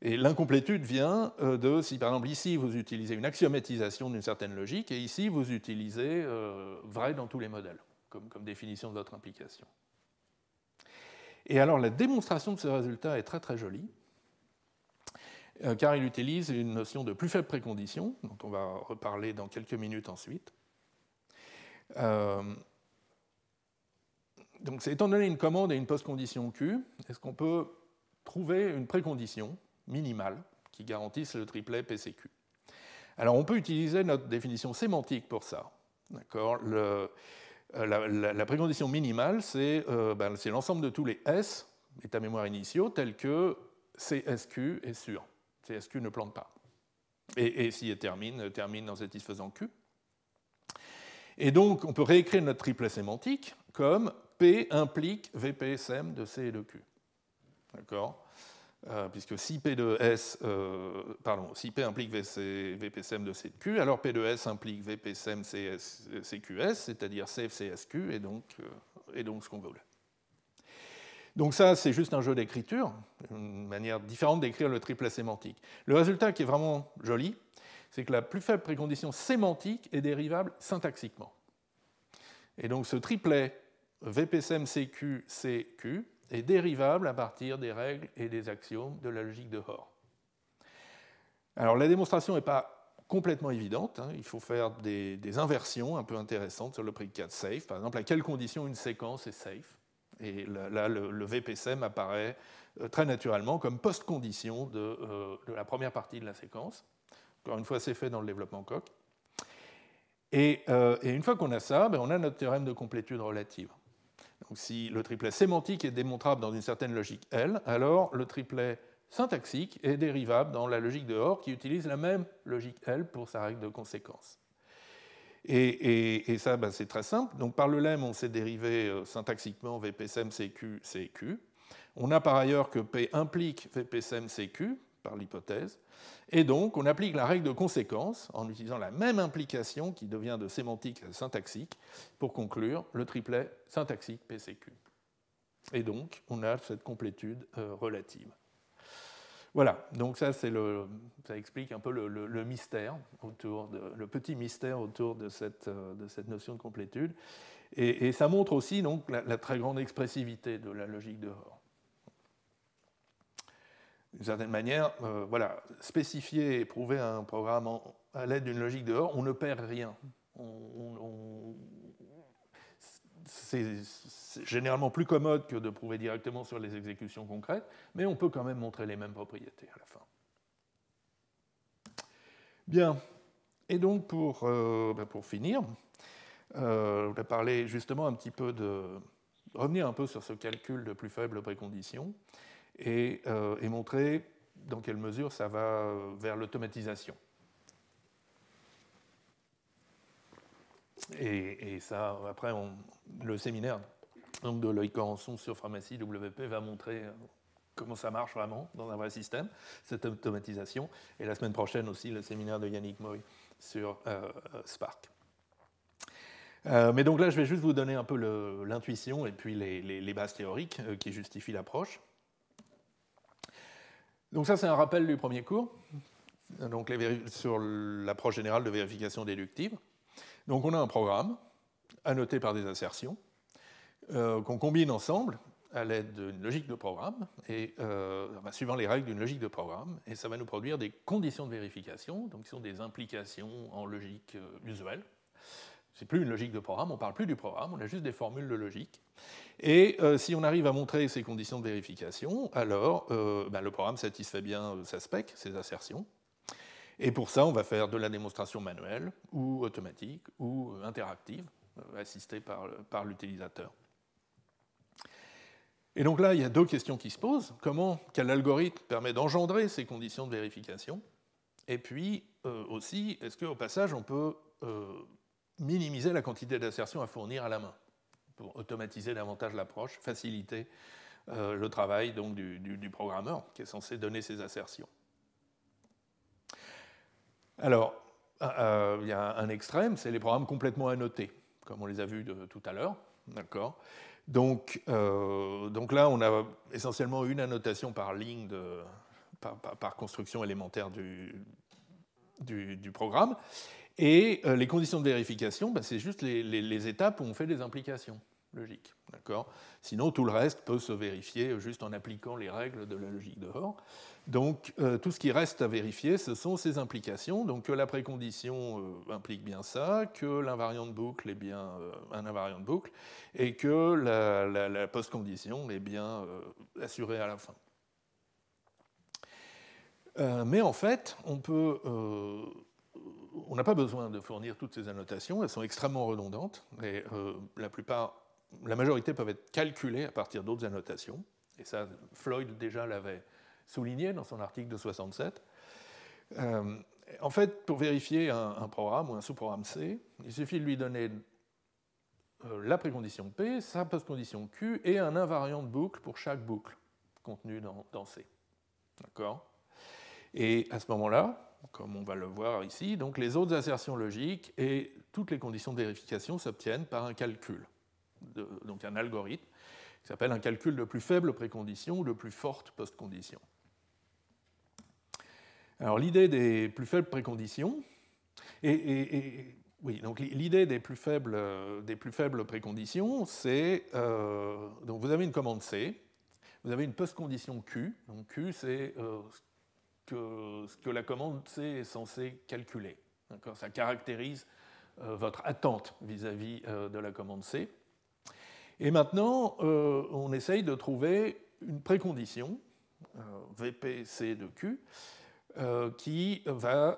et l'incomplétude vient euh, de, si par exemple ici vous utilisez une axiomatisation d'une certaine logique, et ici vous utilisez euh, vrai dans tous les modèles, comme, comme définition de votre implication. Et alors la démonstration de ce résultat est très très jolie, euh, car il utilise une notion de plus faible précondition, dont on va reparler dans quelques minutes ensuite. Donc donc, étant donné une commande et une postcondition Q, est-ce qu'on peut trouver une précondition minimales qui garantissent le triplet PCQ. Alors on peut utiliser notre définition sémantique pour ça. D'accord euh, la, précondition minimale, euh, ben, c'est l'ensemble de tous les S, états mémoire initiaux, tels que CSQ est sûr. CSQ ne plante pas. Et, et si termine, termine en satisfaisant Q. Et donc, on peut réécrire notre triplet sémantique comme P implique VPSM de C et de Q. D'accord euh, puisque si P S, implique vpsm VPCM de CQ, alors P 2 S implique VPCM CQS, c'est-à-dire CFCSQ, euh, et donc, ce qu'on veut. Donc ça, c'est juste un jeu d'écriture, une manière différente d'écrire le triplet sémantique. Le résultat qui est vraiment joli, c'est que la plus faible précondition sémantique est dérivable syntaxiquement. Et donc ce triplet VPCM CQCQ, CQ est dérivable à partir des règles et des axiomes de la logique de Hoare. Alors la démonstration n'est pas complètement évidente, hein. il faut faire des, inversions un peu intéressantes sur le prix prédicat safe, par exemple à quelles conditions une séquence est safe. Et là, le, VPSM apparaît euh, très naturellement comme post-condition euh, de, la première partie de la séquence. Encore une fois, c'est fait dans le développement Coq. Et, euh, et, une fois qu'on a ça, ben, on a notre théorème de complétude relative. Donc, si le triplet sémantique est démontrable dans une certaine logique L, alors le triplet syntaxique est dérivable dans la logique de OR qui utilise la même logique L pour sa règle de conséquence. Et, ça, ben, c'est très simple. Donc, par le lemme, on s'est dérivé euh, syntaxiquement VPSM, CQ, CQ. On a par ailleurs que P implique VPSM, CQ, par l'hypothèse. Et donc, on applique la règle de conséquence en utilisant la même implication qui devient de sémantique syntaxique pour conclure le triplet syntaxique PCQ. Et donc, on a cette complétude euh, relative. Voilà, donc ça, le, ça explique un peu le, mystère autour de, le petit mystère autour de cette, euh, notion de complétude. Et, ça montre aussi donc, la, très grande expressivité de la logique de Hoare d'une certaine manière, euh, voilà, spécifier et prouver un programme à l'aide d'une logique dehors, on ne perd rien. c'est généralement plus commode que de prouver directement sur les exécutions concrètes, mais on peut quand même montrer les mêmes propriétés à la fin. Bien, et donc pour, euh, ben, finir, euh, je voulais parler justement un petit peu de... revenir un peu sur ce calcul de plus faible précondition. Euh, et, montrer dans quelle mesure ça va euh, vers l'automatisation. Et, ça, après, le séminaire donc de Loïc Anson sur pharmacie WP va montrer euh, comment ça marche vraiment dans un vrai système, cette automatisation. Et la semaine prochaine aussi, le séminaire de Yannick Moy sur Spark. mais donc là, je vais juste vous donner un peu l'intuition et puis les, bases théoriques qui justifient l'approche. Donc ça, c'est un rappel du premier cours, donc sur l'approche générale de vérification déductive. Donc on a un programme annoté par des assertions euh, qu'on combine ensemble à l'aide d'une logique de programme, et euh, suivant les règles d'une logique de programme, et ça va nous produire des conditions de vérification, donc qui sont des implications en logique euh, usuelle, c'est plus une logique de programme, on ne parle plus du programme, on a juste des formules de logique. Et euh, si on arrive à montrer ces conditions de vérification, alors euh, ben, le programme satisfait bien euh, sa spec, ses assertions. Et pour ça, on va faire de la démonstration manuelle ou automatique ou interactive, assistée par, l'utilisateur. Et donc là, il y a deux questions qui se posent. Comment, quel algorithme permet d'engendrer ces conditions de vérification Et puis aussi, est-ce qu'au passage, on peut minimiser la quantité d'assertions à fournir à la main pour automatiser davantage l'approche, faciliter euh, le travail donc, du, programmeur qui est censé donner ses assertions. Alors, euh, euh, il y a un extrême, c'est les programmes complètement annotés, comme on les a vus tout à l'heure. D'accord donc, donc là, on a essentiellement une annotation par ligne, de, par, par, construction élémentaire du, du, du programme. Et euh, les conditions de vérification, bah, c'est juste les, étapes où on fait des implications logiques. D'accord Sinon, tout le reste peut se vérifier juste en appliquant les règles de la logique dehors. Donc, euh, tout ce qui reste à vérifier, ce sont ces implications. Donc, que la précondition euh, implique bien ça, que l'invariant de boucle est bien un invariant de boucle, et que la, la, la postcondition est bien assurée à la fin. mais en fait, on peut on n'a pas besoin de fournir toutes ces annotations, elles sont extrêmement redondantes, et euh, la plupart, la majorité peuvent être calculées à partir d'autres annotations, et ça, Floyd déjà l'avait souligné dans son article de 67. Euh, en fait, pour vérifier un, programme ou un sous-programme C, il suffit de lui donner euh, la précondition P, sa postcondition Q et un invariant de boucle pour chaque boucle contenue dans, dans C. D'accord Et à ce moment-là, comme on va le voir ici. Donc les autres assertions logiques et toutes les conditions de vérification s'obtiennent par un calcul, donc un algorithme, qui s'appelle un calcul de plus faible précondition ou de plus forte postcondition. Alors l'idée des plus faibles préconditions, et, oui, donc l'idée des plus faibles, des plus faibles préconditions, c'est euh, donc vous avez une commande C, vous avez une postcondition Q, donc Q c'est euh, que, ce que la commande C est censée calculer. Ça caractérise euh, votre attente vis-à-vis euh, de la commande C. Et maintenant, euh, on essaye de trouver une précondition, VPC de Q, qui va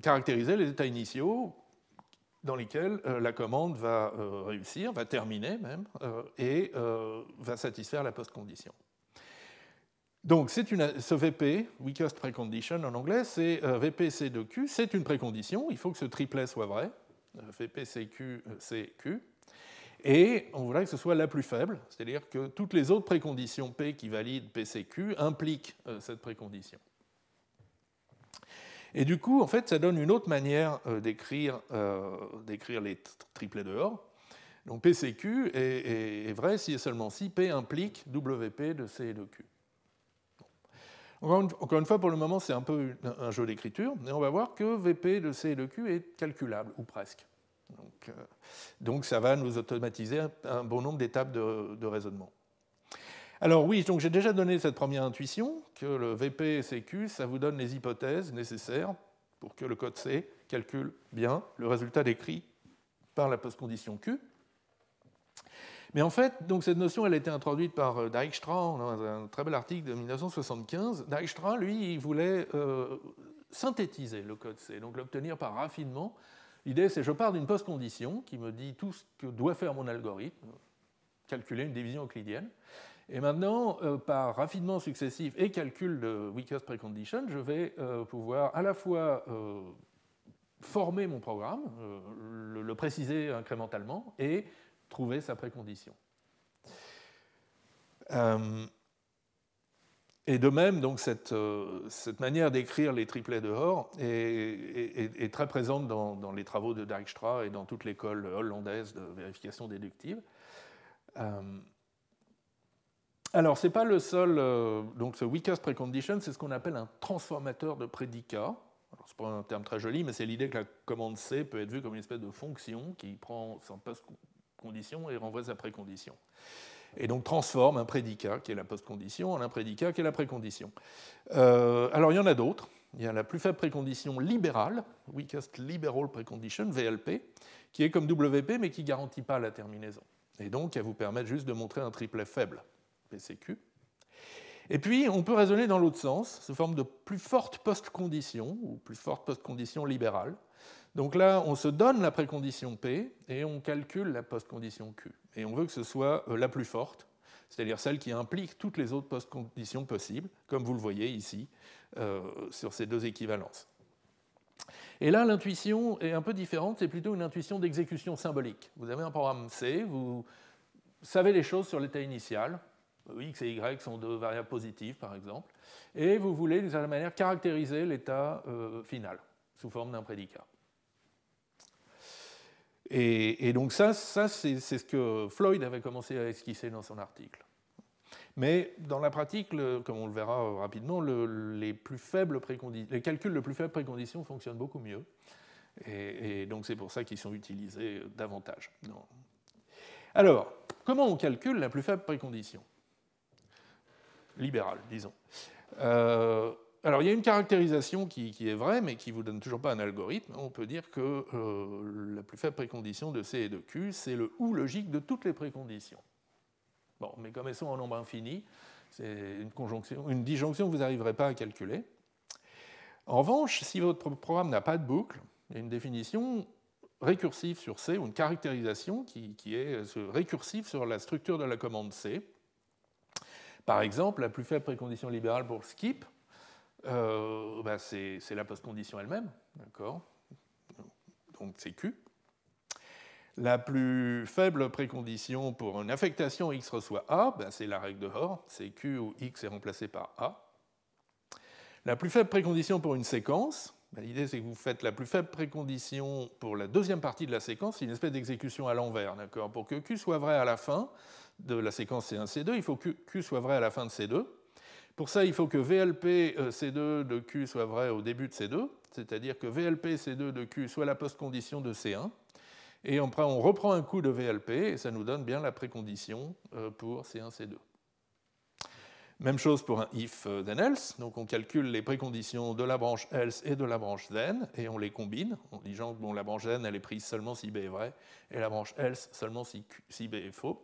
caractériser les états initiaux dans lesquels la commande va réussir, va terminer même, et va satisfaire la post-condition. Donc, c'est une, ce VP, weakest precondition en anglais, c'est euh, VP VPC2Q, c'est une précondition, il faut que ce triplet soit vrai, euh, VPCQCQ. Euh, CQ, et on voudrait que ce soit la plus faible, c'est-à-dire que toutes les autres préconditions P qui valident PCQ impliquent cette précondition. Et du coup, en fait, ça donne une autre manière d'écrire, les triplets dehors. Donc PCQ est, vrai si et seulement si P implique WP de C et de Q. Encore une, fois, pour le moment, c'est un peu un, jeu d'écriture, mais on va voir que VP, de C et le Q est calculable, ou presque. Donc, euh, ça va nous automatiser un, bon nombre d'étapes de, raisonnement. Alors oui, donc j'ai déjà donné cette première intuition, que le VP et CQ, ça vous donne les hypothèses nécessaires pour que le code C calcule bien le résultat décrit par la postcondition Q. Mais en fait, donc cette notion, elle a été introduite par euh, Dijkstra dans un très bel article de 1975. Dijkstra, lui, il voulait euh, synthétiser le code C, donc l'obtenir par raffinement. L'idée, c'est je pars d'une post-condition qui me dit tout ce que doit faire mon algorithme, calculer une division euclidienne. Et maintenant, euh, par raffinement successif et calcul de weakest precondition, je vais pouvoir à la fois former mon programme, le préciser incrémentalement et trouver sa précondition. Euh, et de même, donc, cette, euh, cette manière d'écrire les triplets dehors est, est, très présente dans, les travaux de Dijkstra et dans toute l'école hollandaise de vérification déductive. Euh, alors, c'est pas le seul. donc, ce weakest precondition, c'est ce qu'on appelle un transformateur de prédicat. Ce n'est pas un terme très joli, mais c'est l'idée que la commande C peut être vue comme une espèce de fonction qui prend condition et renvoie sa précondition. Et donc transforme un prédicat qui est la postcondition en un prédicat qui est la précondition. Euh, alors il y en a d'autres. Il y a la plus faible précondition libérale, weakest liberal precondition, VLP, qui est comme WP mais qui ne garantit pas la terminaison. Et donc elle vous permet juste de montrer un triplet faible, PCQ. Et puis on peut raisonner dans l'autre sens, sous forme de plus forte postcondition ou plus forte postcondition libérale donc là, on se donne la précondition P et on calcule la postcondition Q. Et on veut que ce soit euh, la plus forte, c'est-à-dire celle qui implique toutes les autres postconditions possibles, comme vous le voyez ici euh, sur ces deux équivalences. Et là, l'intuition est un peu différente, c'est plutôt une intuition d'exécution symbolique. Vous avez un programme C, vous savez les choses sur l'état initial, X et Y sont deux variables positives, par exemple, et vous voulez, d'une certaine manière, caractériser l'état euh, final sous forme d'un prédicat. Et, donc ça, ça c'est ce que Floyd avait commencé à esquisser dans son article. Mais dans la pratique, comme on le verra euh, rapidement, les, calculs de plus faibles préconditions fonctionnent beaucoup mieux. Et, donc c'est pour ça qu'ils sont utilisés euh, davantage. Alors, comment on calcule la plus faible précondition Libérale, disons. Euh, alors il y a une caractérisation qui, est vraie, mais qui ne vous donne toujours pas un algorithme. On peut dire que euh, la plus faible précondition de C et de Q, c'est le ou logique de toutes les préconditions. Bon, mais comme elles sont en nombre infini, c'est une, conjonction, une disjonction que vous n'arriverez pas à calculer. En revanche, si votre programme n'a pas de boucle, il y a une définition récursive sur C, ou une caractérisation qui est euh, récursive sur la structure de la commande C. Par exemple, la plus faible précondition libérale pour skip, euh, bah, c'est la postcondition elle-même, d'accord Donc c'est Q. La plus faible précondition pour une affectation x reçoit A, bah, c'est la règle de Hoare, c'est Q où x est remplacé par A. La plus faible précondition pour une séquence, bah, l'idée c'est que vous faites la plus faible précondition pour la deuxième partie de la séquence, c'est une espèce d'exécution à l'envers, d'accord Pour que Q soit vrai à la fin de la séquence C1, C2, il faut que Q soit vrai à la fin de C2, pour ça, il faut que VLP euh, C2 de Q soit vrai au début de C2, c'est-à-dire que VLP C2 de Q soit la post-condition de C1. Et après, on reprend un coup de VLP et ça nous donne bien la précondition euh, pour C1, C2. Même chose pour un if euh, then else. Donc on calcule les préconditions de la branche else et de la branche then et on les combine en disant que bon, la branche then elle est prise seulement si B est vrai et la branche else seulement si, B est faux.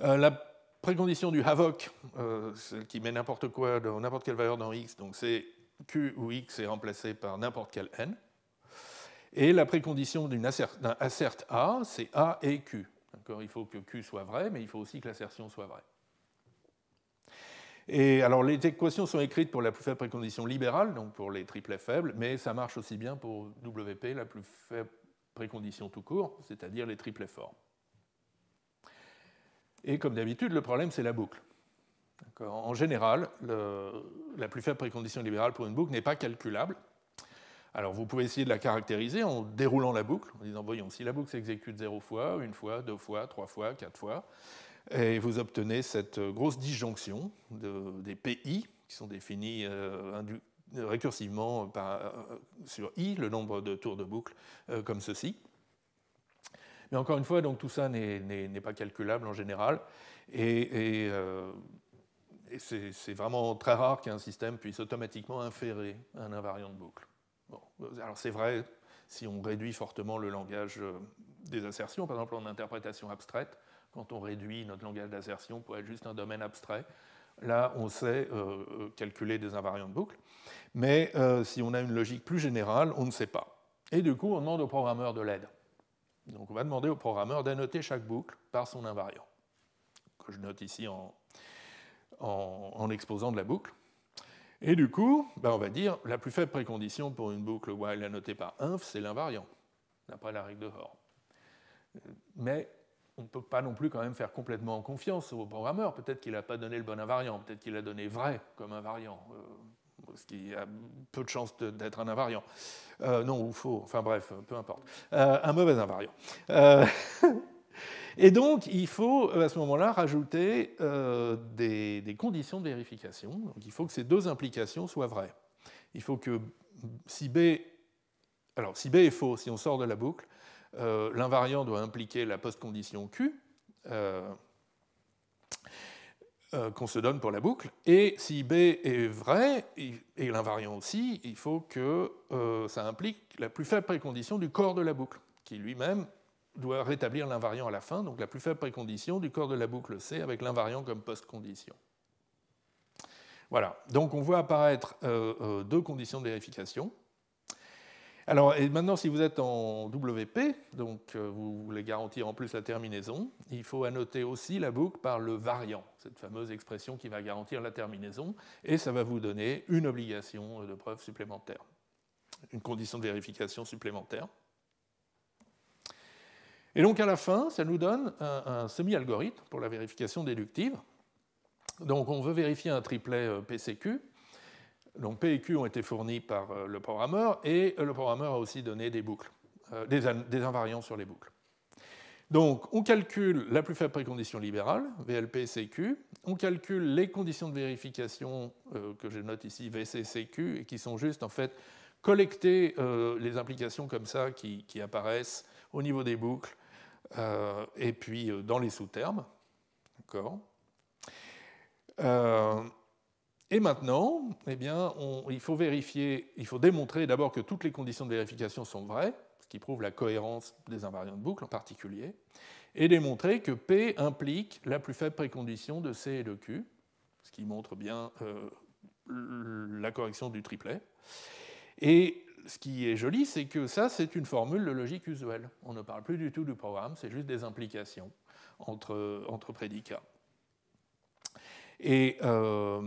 Euh, la précondition du havoc, euh, celle qui met n'importe quoi n'importe quelle valeur dans x, donc c'est q où x est remplacé par n'importe quel n. Et la précondition d'un assert, A, c'est A et Q. Il faut que Q soit vrai, mais il faut aussi que l'assertion soit vraie. Et alors, les équations sont écrites pour la plus faible précondition libérale, donc pour les triplets faibles, mais ça marche aussi bien pour WP, la plus faible précondition tout court, c'est-à-dire les triplets forts. Et comme d'habitude, le problème, c'est la boucle. En général, la plus faible précondition libérale pour une boucle n'est pas calculable. Alors vous pouvez essayer de la caractériser en déroulant la boucle, en disant, voyons, si la boucle s'exécute zéro fois, une fois, deux fois, trois fois, quatre fois, et vous obtenez cette grosse disjonction des PI, qui sont définis euh, récursivement euh, sur I, le nombre de tours de boucle, euh, comme ceci. Mais encore une fois, donc, tout ça n'est pas calculable en général. Et, euh, c'est vraiment très rare qu'un système puisse automatiquement inférer un invariant de boucle. Alors c'est vrai si on réduit fortement le langage euh, des assertions, par exemple en interprétation abstraite, quand on réduit notre langage d'assertion pour être juste un domaine abstrait, là on sait euh, calculer des invariants de boucle. Mais si on a une logique plus générale, on ne sait pas. Et du coup, on demande au programmeur de l'aide. Donc on va demander au programmeur d'annoter chaque boucle par son invariant, que je note ici en, exposant de la boucle. Et du coup, ben, on va dire la plus faible précondition pour une boucle while annotée par inf, c'est l'invariant, d'après la règle de Hoare. Mais on ne peut pas non plus quand même faire complètement confiance au programmeur. Peut-être qu'il n'a pas donné le bon invariant, peut-être qu'il a donné vrai comme invariant. Euh, ce qui a peu de chances d'être un invariant. Euh, non, ou faux, enfin bref, peu importe. Euh, un mauvais invariant. Euh, et donc, il faut à ce moment-là rajouter des, conditions de vérification. Donc, il faut que ces deux implications soient vraies. Il faut que si B, alors si B est faux, si on sort de la boucle, l'invariant doit impliquer la post-condition Q. Euh, qu'on se donne pour la boucle. Et si B est vrai, et l'invariant aussi, il faut que euh, ça implique la plus faible précondition du corps de la boucle, qui lui-même doit rétablir l'invariant à la fin, donc la plus faible précondition du corps de la boucle C avec l'invariant comme postcondition. Voilà, donc on voit apparaître euh, deux conditions de vérification, alors, maintenant, si vous êtes en WP, donc euh, vous voulez garantir en plus la terminaison, il faut annoter aussi la boucle par le variant, cette fameuse expression qui va garantir la terminaison, et ça va vous donner une obligation de preuve supplémentaire, une condition de vérification supplémentaire. Et donc, à la fin, ça nous donne un semi-algorithme pour la vérification déductive. Donc, on veut vérifier un triplet euh, PCQ, donc P et Q ont été fournis par euh, le programmeur et euh, le programmeur a aussi donné des boucles, euh, des, invariants sur les boucles. Donc on calcule la plus faible précondition libérale, VLP-CQ, on calcule les conditions de vérification que je note ici, VC-CQ, et qui sont juste en fait collecter les implications comme ça qui, qui, apparaissent au niveau des boucles et puis dans les sous-termes. D'accord et maintenant, eh bien, il faut vérifier, il faut démontrer d'abord que toutes les conditions de vérification sont vraies, ce qui prouve la cohérence des invariants de boucle en particulier, et démontrer que P implique la plus faible précondition de C et de Q, ce qui montre bien euh, la correction du triplet. Et ce qui est joli, c'est que ça, c'est une formule de logique usuelle. On ne parle plus du tout du programme, c'est juste des implications entre, prédicats. Et euh,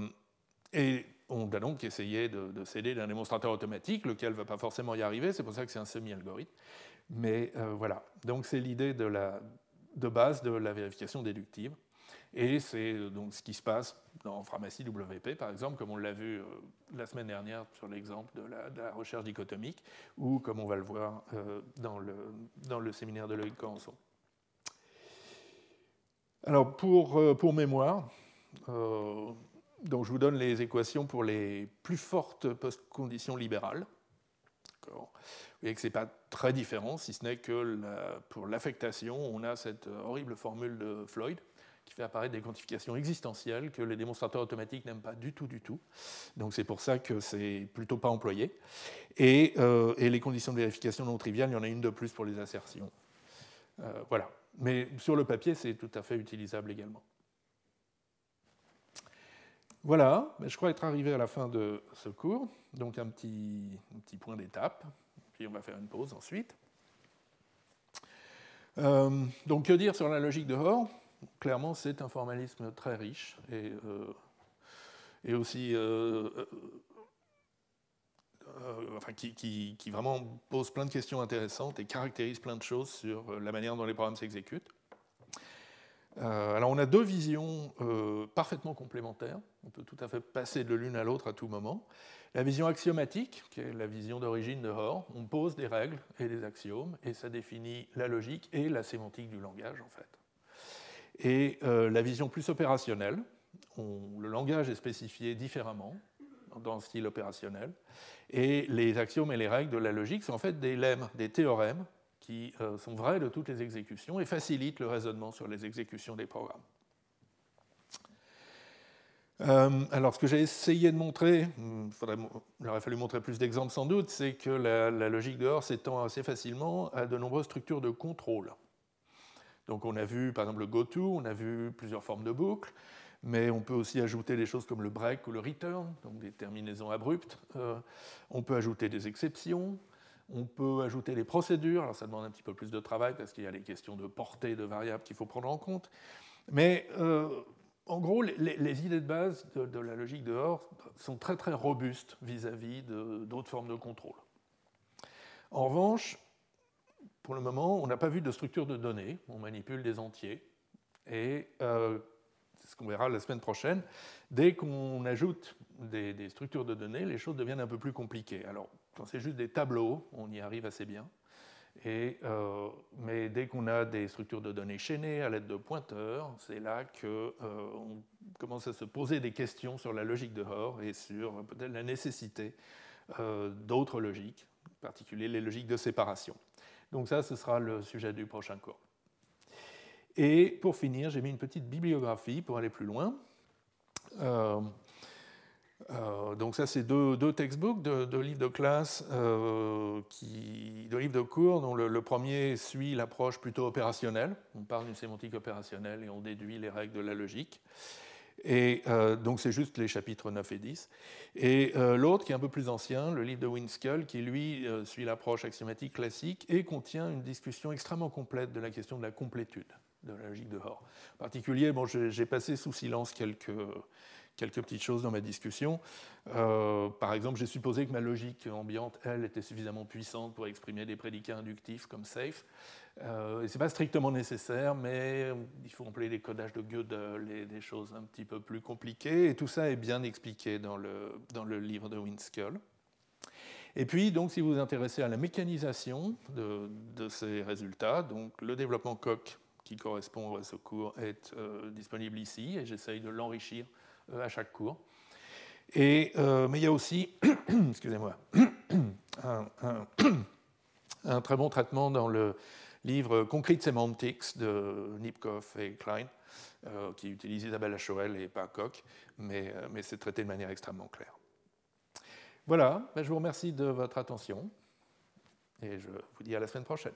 et on doit donc essayer de, de d'un démonstrateur automatique, lequel ne va pas forcément y arriver, c'est pour ça que c'est un semi-algorithme. Mais euh, voilà, donc c'est l'idée de, base de la vérification déductive. Et c'est euh, donc ce qui se passe en pharmacie WP, par exemple, comme on l'a vu euh, la semaine dernière sur l'exemple de, la recherche dichotomique, ou comme on va le voir dans, le, dans le séminaire de Loïc Corançon. Alors, pour, pour mémoire, donc je vous donne les équations pour les plus fortes conditions libérales. Vous voyez que ce n'est pas très différent, si ce n'est que pour l'affectation, on a cette horrible formule de Floyd qui fait apparaître des quantifications existentielles que les démonstrateurs automatiques n'aiment pas du tout, du tout. Donc c'est pour ça que c'est plutôt pas employé. Et, euh, les conditions de vérification non triviales, il y en a une de plus pour les assertions. Euh, voilà. Mais sur le papier, c'est tout à fait utilisable également. Voilà, je crois être arrivé à la fin de ce cours, donc un petit, point d'étape, puis on va faire une pause ensuite. Euh, donc que dire sur la logique de Hoare Clairement, c'est un formalisme très riche et, euh, aussi euh, qui, qui, vraiment pose plein de questions intéressantes et caractérise plein de choses sur la manière dont les programmes s'exécutent. Euh, alors on a deux visions euh, parfaitement complémentaires. On peut tout à fait passer de l'une à l'autre à tout moment. La vision axiomatique, qui est la vision d'origine de Hoare, on pose des règles et des axiomes, et ça définit la logique et la sémantique du langage, en fait. Et euh, la vision plus opérationnelle, le langage est spécifié différemment, dans le style opérationnel, et les axiomes et les règles de la logique sont en fait des lemmes, des théorèmes qui euh, sont vraies de toutes les exécutions et facilitent le raisonnement sur les exécutions des programmes. Euh, alors, ce que j'ai essayé de montrer, hmm, il aurait fallu montrer plus d'exemples sans doute, c'est que la, logique dehors s'étend assez facilement à de nombreuses structures de contrôle. Donc, on a vu par exemple le goto, on a vu plusieurs formes de boucles, mais on peut aussi ajouter des choses comme le break ou le return, donc des terminaisons abruptes. Euh, on peut ajouter des exceptions, on peut ajouter les procédures, alors ça demande un petit peu plus de travail parce qu'il y a les questions de portée de variables qu'il faut prendre en compte. Mais euh, en gros, les, idées de base de, la logique de sont très très robustes vis-à-vis d'autres formes de contrôle. En revanche, pour le moment, on n'a pas vu de structure de données, on manipule des entiers, et euh, c'est ce qu'on verra la semaine prochaine, dès qu'on ajoute des, des, structures de données, les choses deviennent un peu plus compliquées. Alors, quand c'est juste des tableaux, on y arrive assez bien. Euh, mais dès qu'on a des structures de données chaînées à l'aide de pointeurs, c'est là qu'on euh, commence à se poser des questions sur la logique de Hoare et sur euh, peut-être la nécessité d'autres logiques, en particulier les logiques de séparation. Donc ça, ce sera le sujet du prochain cours. Et pour finir, j'ai mis une petite bibliographie pour aller plus loin. Euh, donc ça, c'est deux, textbooks, deux, livres de classe, euh, qui, deux livres de cours, dont le, premier suit l'approche plutôt opérationnelle. On parle d'une sémantique opérationnelle et on déduit les règles de la logique. Et euh, donc c'est juste les chapitres 9 et 10. Et l'autre, qui est un peu plus ancien, le livre de Winskull, qui lui suit l'approche axiomatique classique et contient une discussion extrêmement complète de la question de la complétude de la logique de Hoare. En particulier, bon, j'ai passé sous silence quelques quelques petites choses dans ma discussion. Euh, par exemple, j'ai supposé que ma logique ambiante, elle, était suffisamment puissante pour exprimer des prédicats inductifs comme safe. Euh, et ce n'est pas strictement nécessaire, mais il faut remplir les codages de Gödel et des choses un petit peu plus compliquées. Et tout ça est bien expliqué dans le, dans le livre de Winskull. Et puis, donc, si vous vous intéressez à la mécanisation de, ces résultats, donc le développement Coq, qui correspond à ce cours est euh, disponible ici, et j'essaye de l'enrichir euh, à chaque cours. Et, euh, mais il y a aussi, excusez-moi, un, très bon traitement dans le livre Concrete Semantics de Nipkoff et Klein, euh, qui utilise Isabelle Achoel et pas Koch, mais, mais c'est traité de manière extrêmement claire. Voilà, ben, je vous remercie de votre attention et je vous dis à la semaine prochaine.